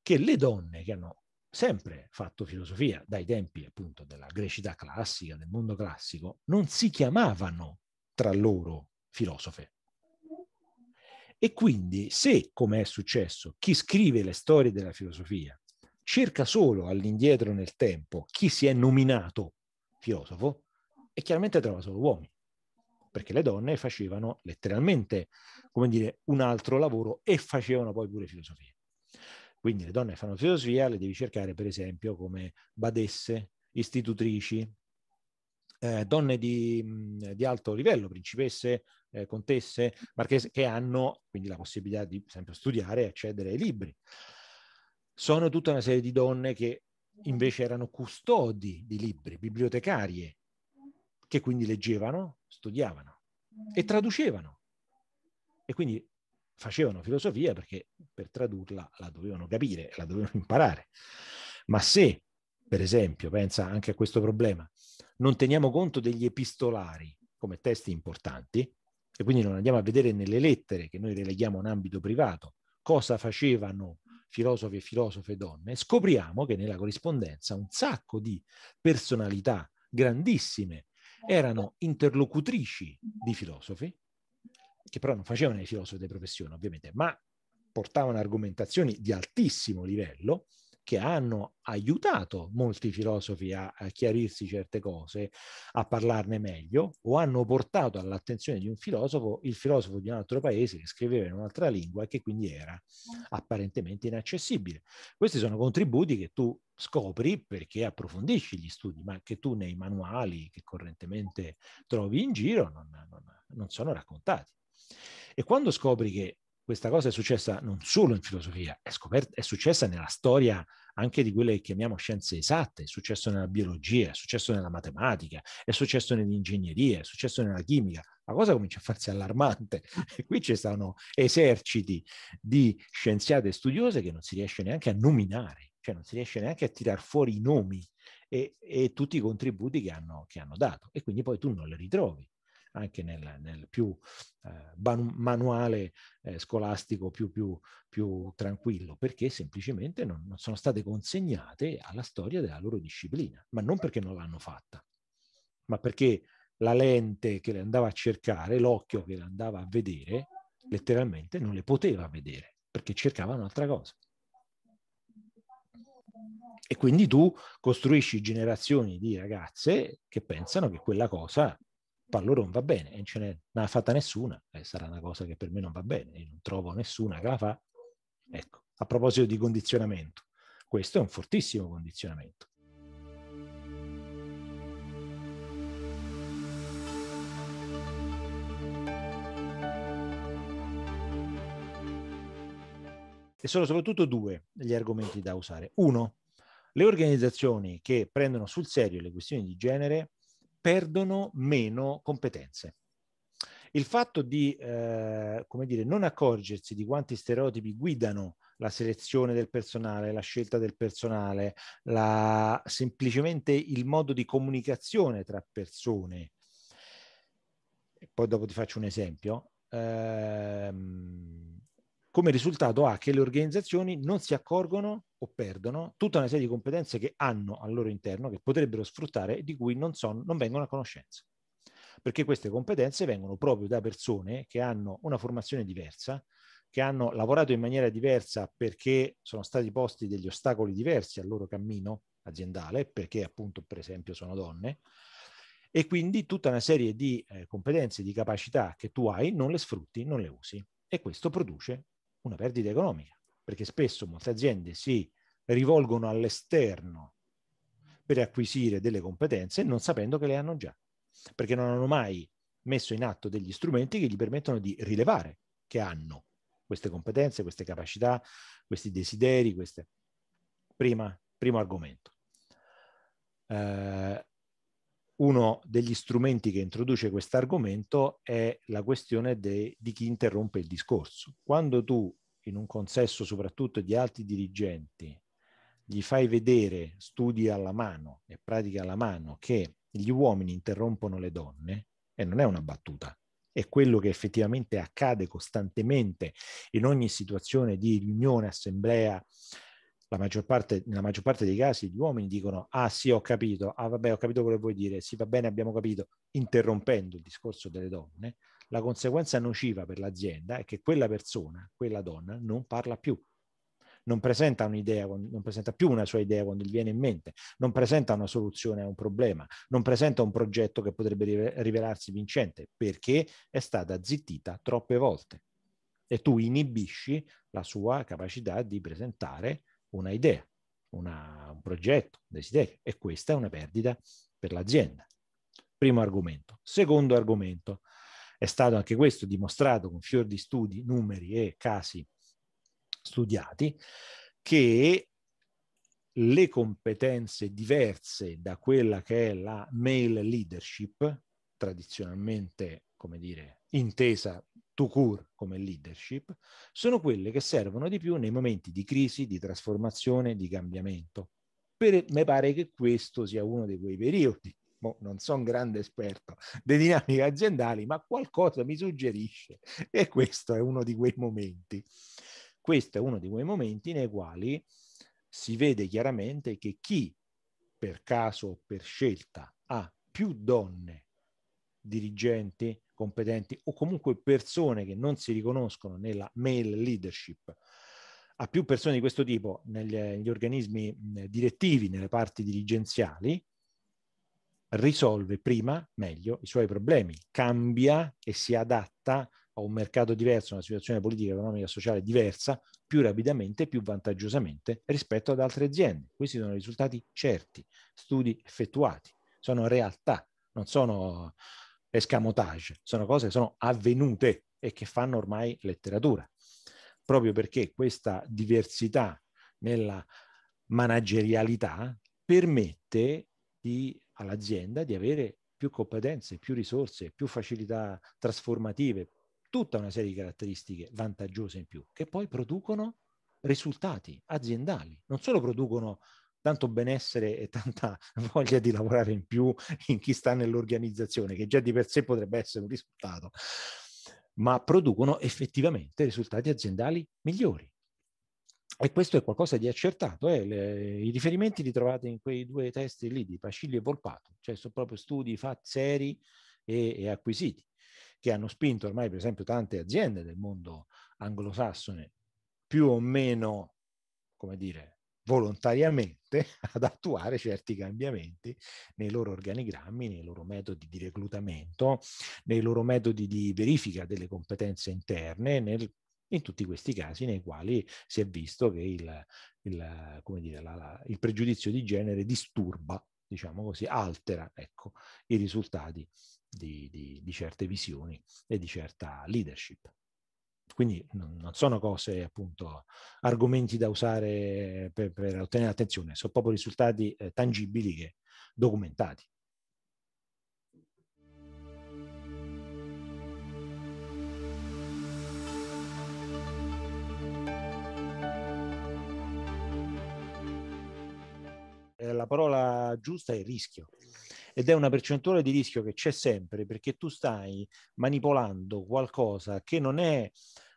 Speaker 1: che le donne che hanno sempre fatto filosofia dai tempi appunto della Grecità classica, del mondo classico, non si chiamavano tra loro filosofe. E quindi se, come è successo, chi scrive le storie della filosofia cerca solo all'indietro nel tempo chi si è nominato filosofo, e chiaramente trova solo uomini, perché le donne facevano letteralmente, come dire, un altro lavoro e facevano poi pure filosofia. Quindi le donne fanno filosofia, le devi cercare per esempio come badesse, istitutrici, eh, donne di, di, alto livello, principesse, eh, contesse, marchese, che hanno quindi la possibilità di sempre studiare e accedere ai libri. Sono tutta una serie di donne che invece erano custodi di libri, bibliotecarie, che quindi leggevano, studiavano e traducevano. E quindi facevano filosofia perché per tradurla la dovevano capire, la dovevano imparare. Ma se, per esempio, pensa anche a questo problema, non teniamo conto degli epistolari come testi importanti e quindi non andiamo a vedere nelle lettere che noi releghiamo a un ambito privato cosa facevano filosofi e filosofe donne, scopriamo che nella corrispondenza un sacco di personalità grandissime certo. erano interlocutrici di filosofi, che però non facevano i filosofi di professione ovviamente, ma portavano argomentazioni di altissimo livello che hanno aiutato molti filosofi a, a, chiarirsi certe cose, a parlarne meglio, o hanno portato all'attenzione di un filosofo il filosofo di un altro paese che scriveva in un'altra lingua e che quindi era apparentemente inaccessibile. Questi sono contributi che tu scopri perché approfondisci gli studi, ma che tu nei manuali che correntemente trovi in giro non, non, non sono raccontati. E quando scopri che questa cosa è successa non solo in filosofia, è, scoperta, è successa nella storia anche di quelle che chiamiamo scienze esatte, è successo nella biologia, è successo nella matematica, è successo nell'ingegneria, è successo nella chimica. La cosa comincia a farsi allarmante e qui ci sono eserciti di scienziate e studiose che non si riesce neanche a nominare, cioè non si riesce neanche a tirar fuori i nomi e, e tutti i contributi che hanno, che hanno dato e quindi poi tu non le ritrovi anche nel, nel più eh, manuale eh, scolastico più, più, più, tranquillo, perché semplicemente non, non sono state consegnate alla storia della loro disciplina, ma non perché non l'hanno fatta, ma perché la lente che le andava a cercare, l'occhio che le andava a vedere, letteralmente non le poteva vedere, perché cercava un'altra cosa. E quindi tu costruisci generazioni di ragazze che pensano che quella cosa loro non va bene e ce n'è, fatta nessuna, e sarà una cosa che per me non va bene, e non trovo nessuna che la fa. Ecco, a proposito di condizionamento, questo è un fortissimo condizionamento. E sono soprattutto due gli argomenti da usare. Uno, le organizzazioni che prendono sul serio le questioni di genere perdono meno competenze. Il fatto di eh, dire, non accorgersi di quanti stereotipi guidano la selezione del personale, la scelta del personale, la, semplicemente il modo di comunicazione tra persone. poi dopo ti faccio un esempio. Eh, come risultato ha che le organizzazioni non si accorgono o perdono tutta una serie di competenze che hanno al loro interno, che potrebbero sfruttare e di cui non, son, non vengono a conoscenza. Perché queste competenze vengono proprio da persone che hanno una formazione diversa, che hanno lavorato in maniera diversa perché sono stati posti degli ostacoli diversi al loro cammino aziendale, perché appunto per esempio sono donne, e quindi tutta una serie di eh, competenze, di capacità che tu hai non le sfrutti, non le usi e questo produce una perdita economica, perché spesso molte aziende si rivolgono all'esterno per acquisire delle competenze non sapendo che le hanno già, perché non hanno mai messo in atto degli strumenti che gli permettono di rilevare che hanno queste competenze, queste capacità, questi desideri, queste... Prima, primo argomento. Eh, uno degli strumenti che introduce questo argomento è la questione de, di chi interrompe il discorso. Quando tu, in un consesso soprattutto di alti dirigenti, gli fai vedere studi alla mano e pratica alla mano che gli uomini interrompono le donne, e non è una battuta, è quello che effettivamente accade costantemente in ogni situazione di riunione, assemblea, la maggior parte, nella maggior parte dei casi gli uomini dicono ah sì ho capito, ah vabbè ho capito quello che vuoi dire, sì va bene abbiamo capito, interrompendo il discorso delle donne, la conseguenza nociva per l'azienda è che quella persona, quella donna, non parla più. Non presenta, un'idea, non presenta più una sua idea quando gli viene in mente, non presenta una soluzione a un problema, non presenta un progetto che potrebbe rivelarsi vincente perché è stata zittita troppe volte. E tu inibisci la sua capacità di presentare una idea, una, un progetto, un desiderio e questa è una perdita per l'azienda. Primo argomento. Secondo argomento, è stato anche questo dimostrato con fior di studi, numeri e casi studiati, che le competenze diverse da quella che è la male leadership, tradizionalmente, come dire, intesa to cure come leadership, sono quelle che servono di più nei momenti di crisi, di trasformazione, di cambiamento. Per, mi pare che questo sia uno di quei periodi. Mo, non sono un grande esperto di dinamiche aziendali, ma qualcosa mi suggerisce e questo è uno di quei momenti. Questo è uno di quei momenti nei quali si vede chiaramente che chi per caso o per scelta ha più donne dirigenti, competenti o comunque persone che non si riconoscono nella male leadership a più persone di questo tipo negli, eh, negli organismi direttivi, nelle parti dirigenziali, risolve prima, meglio, i suoi problemi, cambia e si adatta a un mercato diverso, a una situazione politica, economica, sociale diversa, più rapidamente, e più vantaggiosamente rispetto ad altre aziende. Questi sono risultati certi, studi effettuati, sono realtà, non sono escamotage, sono cose che sono avvenute e che fanno ormai letteratura, proprio perché questa diversità nella managerialità permette di, all'azienda di avere più competenze, più risorse, più facilità trasformative, tutta una serie di caratteristiche vantaggiose in più, che poi producono risultati aziendali, non solo producono tanto benessere e tanta voglia di lavorare in più in chi sta nell'organizzazione, che già di per sé potrebbe essere un risultato, ma producono effettivamente risultati aziendali migliori. E questo è qualcosa di accertato, eh? Le, i riferimenti li trovate in quei due testi lì di Pacilli e Volpato, cioè sono proprio studi fatti seri e, e acquisiti, che hanno spinto ormai per esempio tante aziende del mondo anglosassone più o meno, come dire, volontariamente ad attuare certi cambiamenti nei loro organigrammi, nei loro metodi di reclutamento, nei loro metodi di verifica delle competenze interne, nel, in tutti questi casi nei quali si è visto che il, il, dire, la, la, il pregiudizio di genere disturba, diciamo così, altera ecco, i risultati di, di, di certe visioni e di certa leadership quindi non sono cose, appunto, argomenti da usare per, per ottenere attenzione, sono proprio risultati eh, tangibili che documentati. Eh, la parola giusta è rischio ed è una percentuale di rischio che c'è sempre perché tu stai manipolando qualcosa che non è,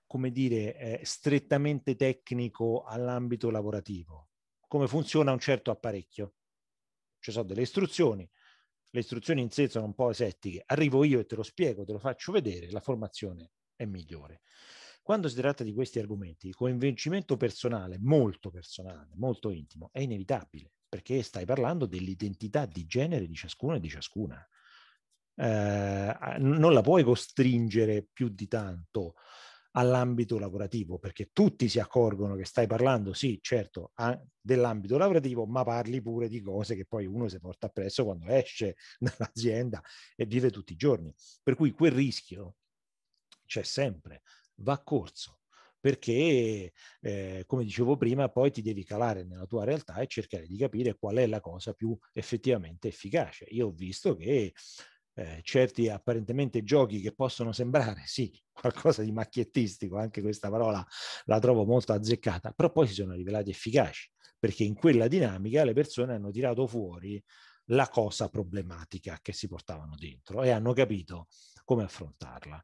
Speaker 1: come dire, eh, strettamente tecnico all'ambito lavorativo, come funziona un certo apparecchio. Ci sono delle istruzioni, le istruzioni in sé sono un po' esettiche, arrivo io e te lo spiego, te lo faccio vedere, la formazione è migliore. Quando si tratta di questi argomenti, il coinvolgimento personale, molto personale, molto intimo, è inevitabile perché stai parlando dell'identità di genere di ciascuno e di ciascuna. Eh, non la puoi costringere più di tanto all'ambito lavorativo, perché tutti si accorgono che stai parlando, sì, certo, a, dell'ambito lavorativo, ma parli pure di cose che poi uno si porta appresso quando esce dall'azienda e vive tutti i giorni. Per cui quel rischio c'è sempre, va corso perché, eh, come dicevo prima, poi ti devi calare nella tua realtà e cercare di capire qual è la cosa più effettivamente efficace. Io ho visto che eh, certi apparentemente giochi che possono sembrare, sì, qualcosa di macchiettistico, anche questa parola la trovo molto azzeccata, però poi si sono rivelati efficaci, perché in quella dinamica le persone hanno tirato fuori la cosa problematica che si portavano dentro e hanno capito come affrontarla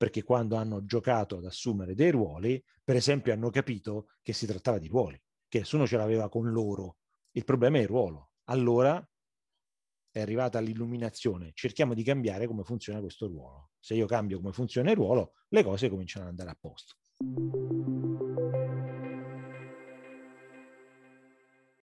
Speaker 1: perché quando hanno giocato ad assumere dei ruoli, per esempio, hanno capito che si trattava di ruoli, che nessuno ce l'aveva con loro. Il problema è il ruolo. Allora è arrivata l'illuminazione, cerchiamo di cambiare come funziona questo ruolo. Se io cambio come funziona il ruolo, le cose cominciano ad andare a posto.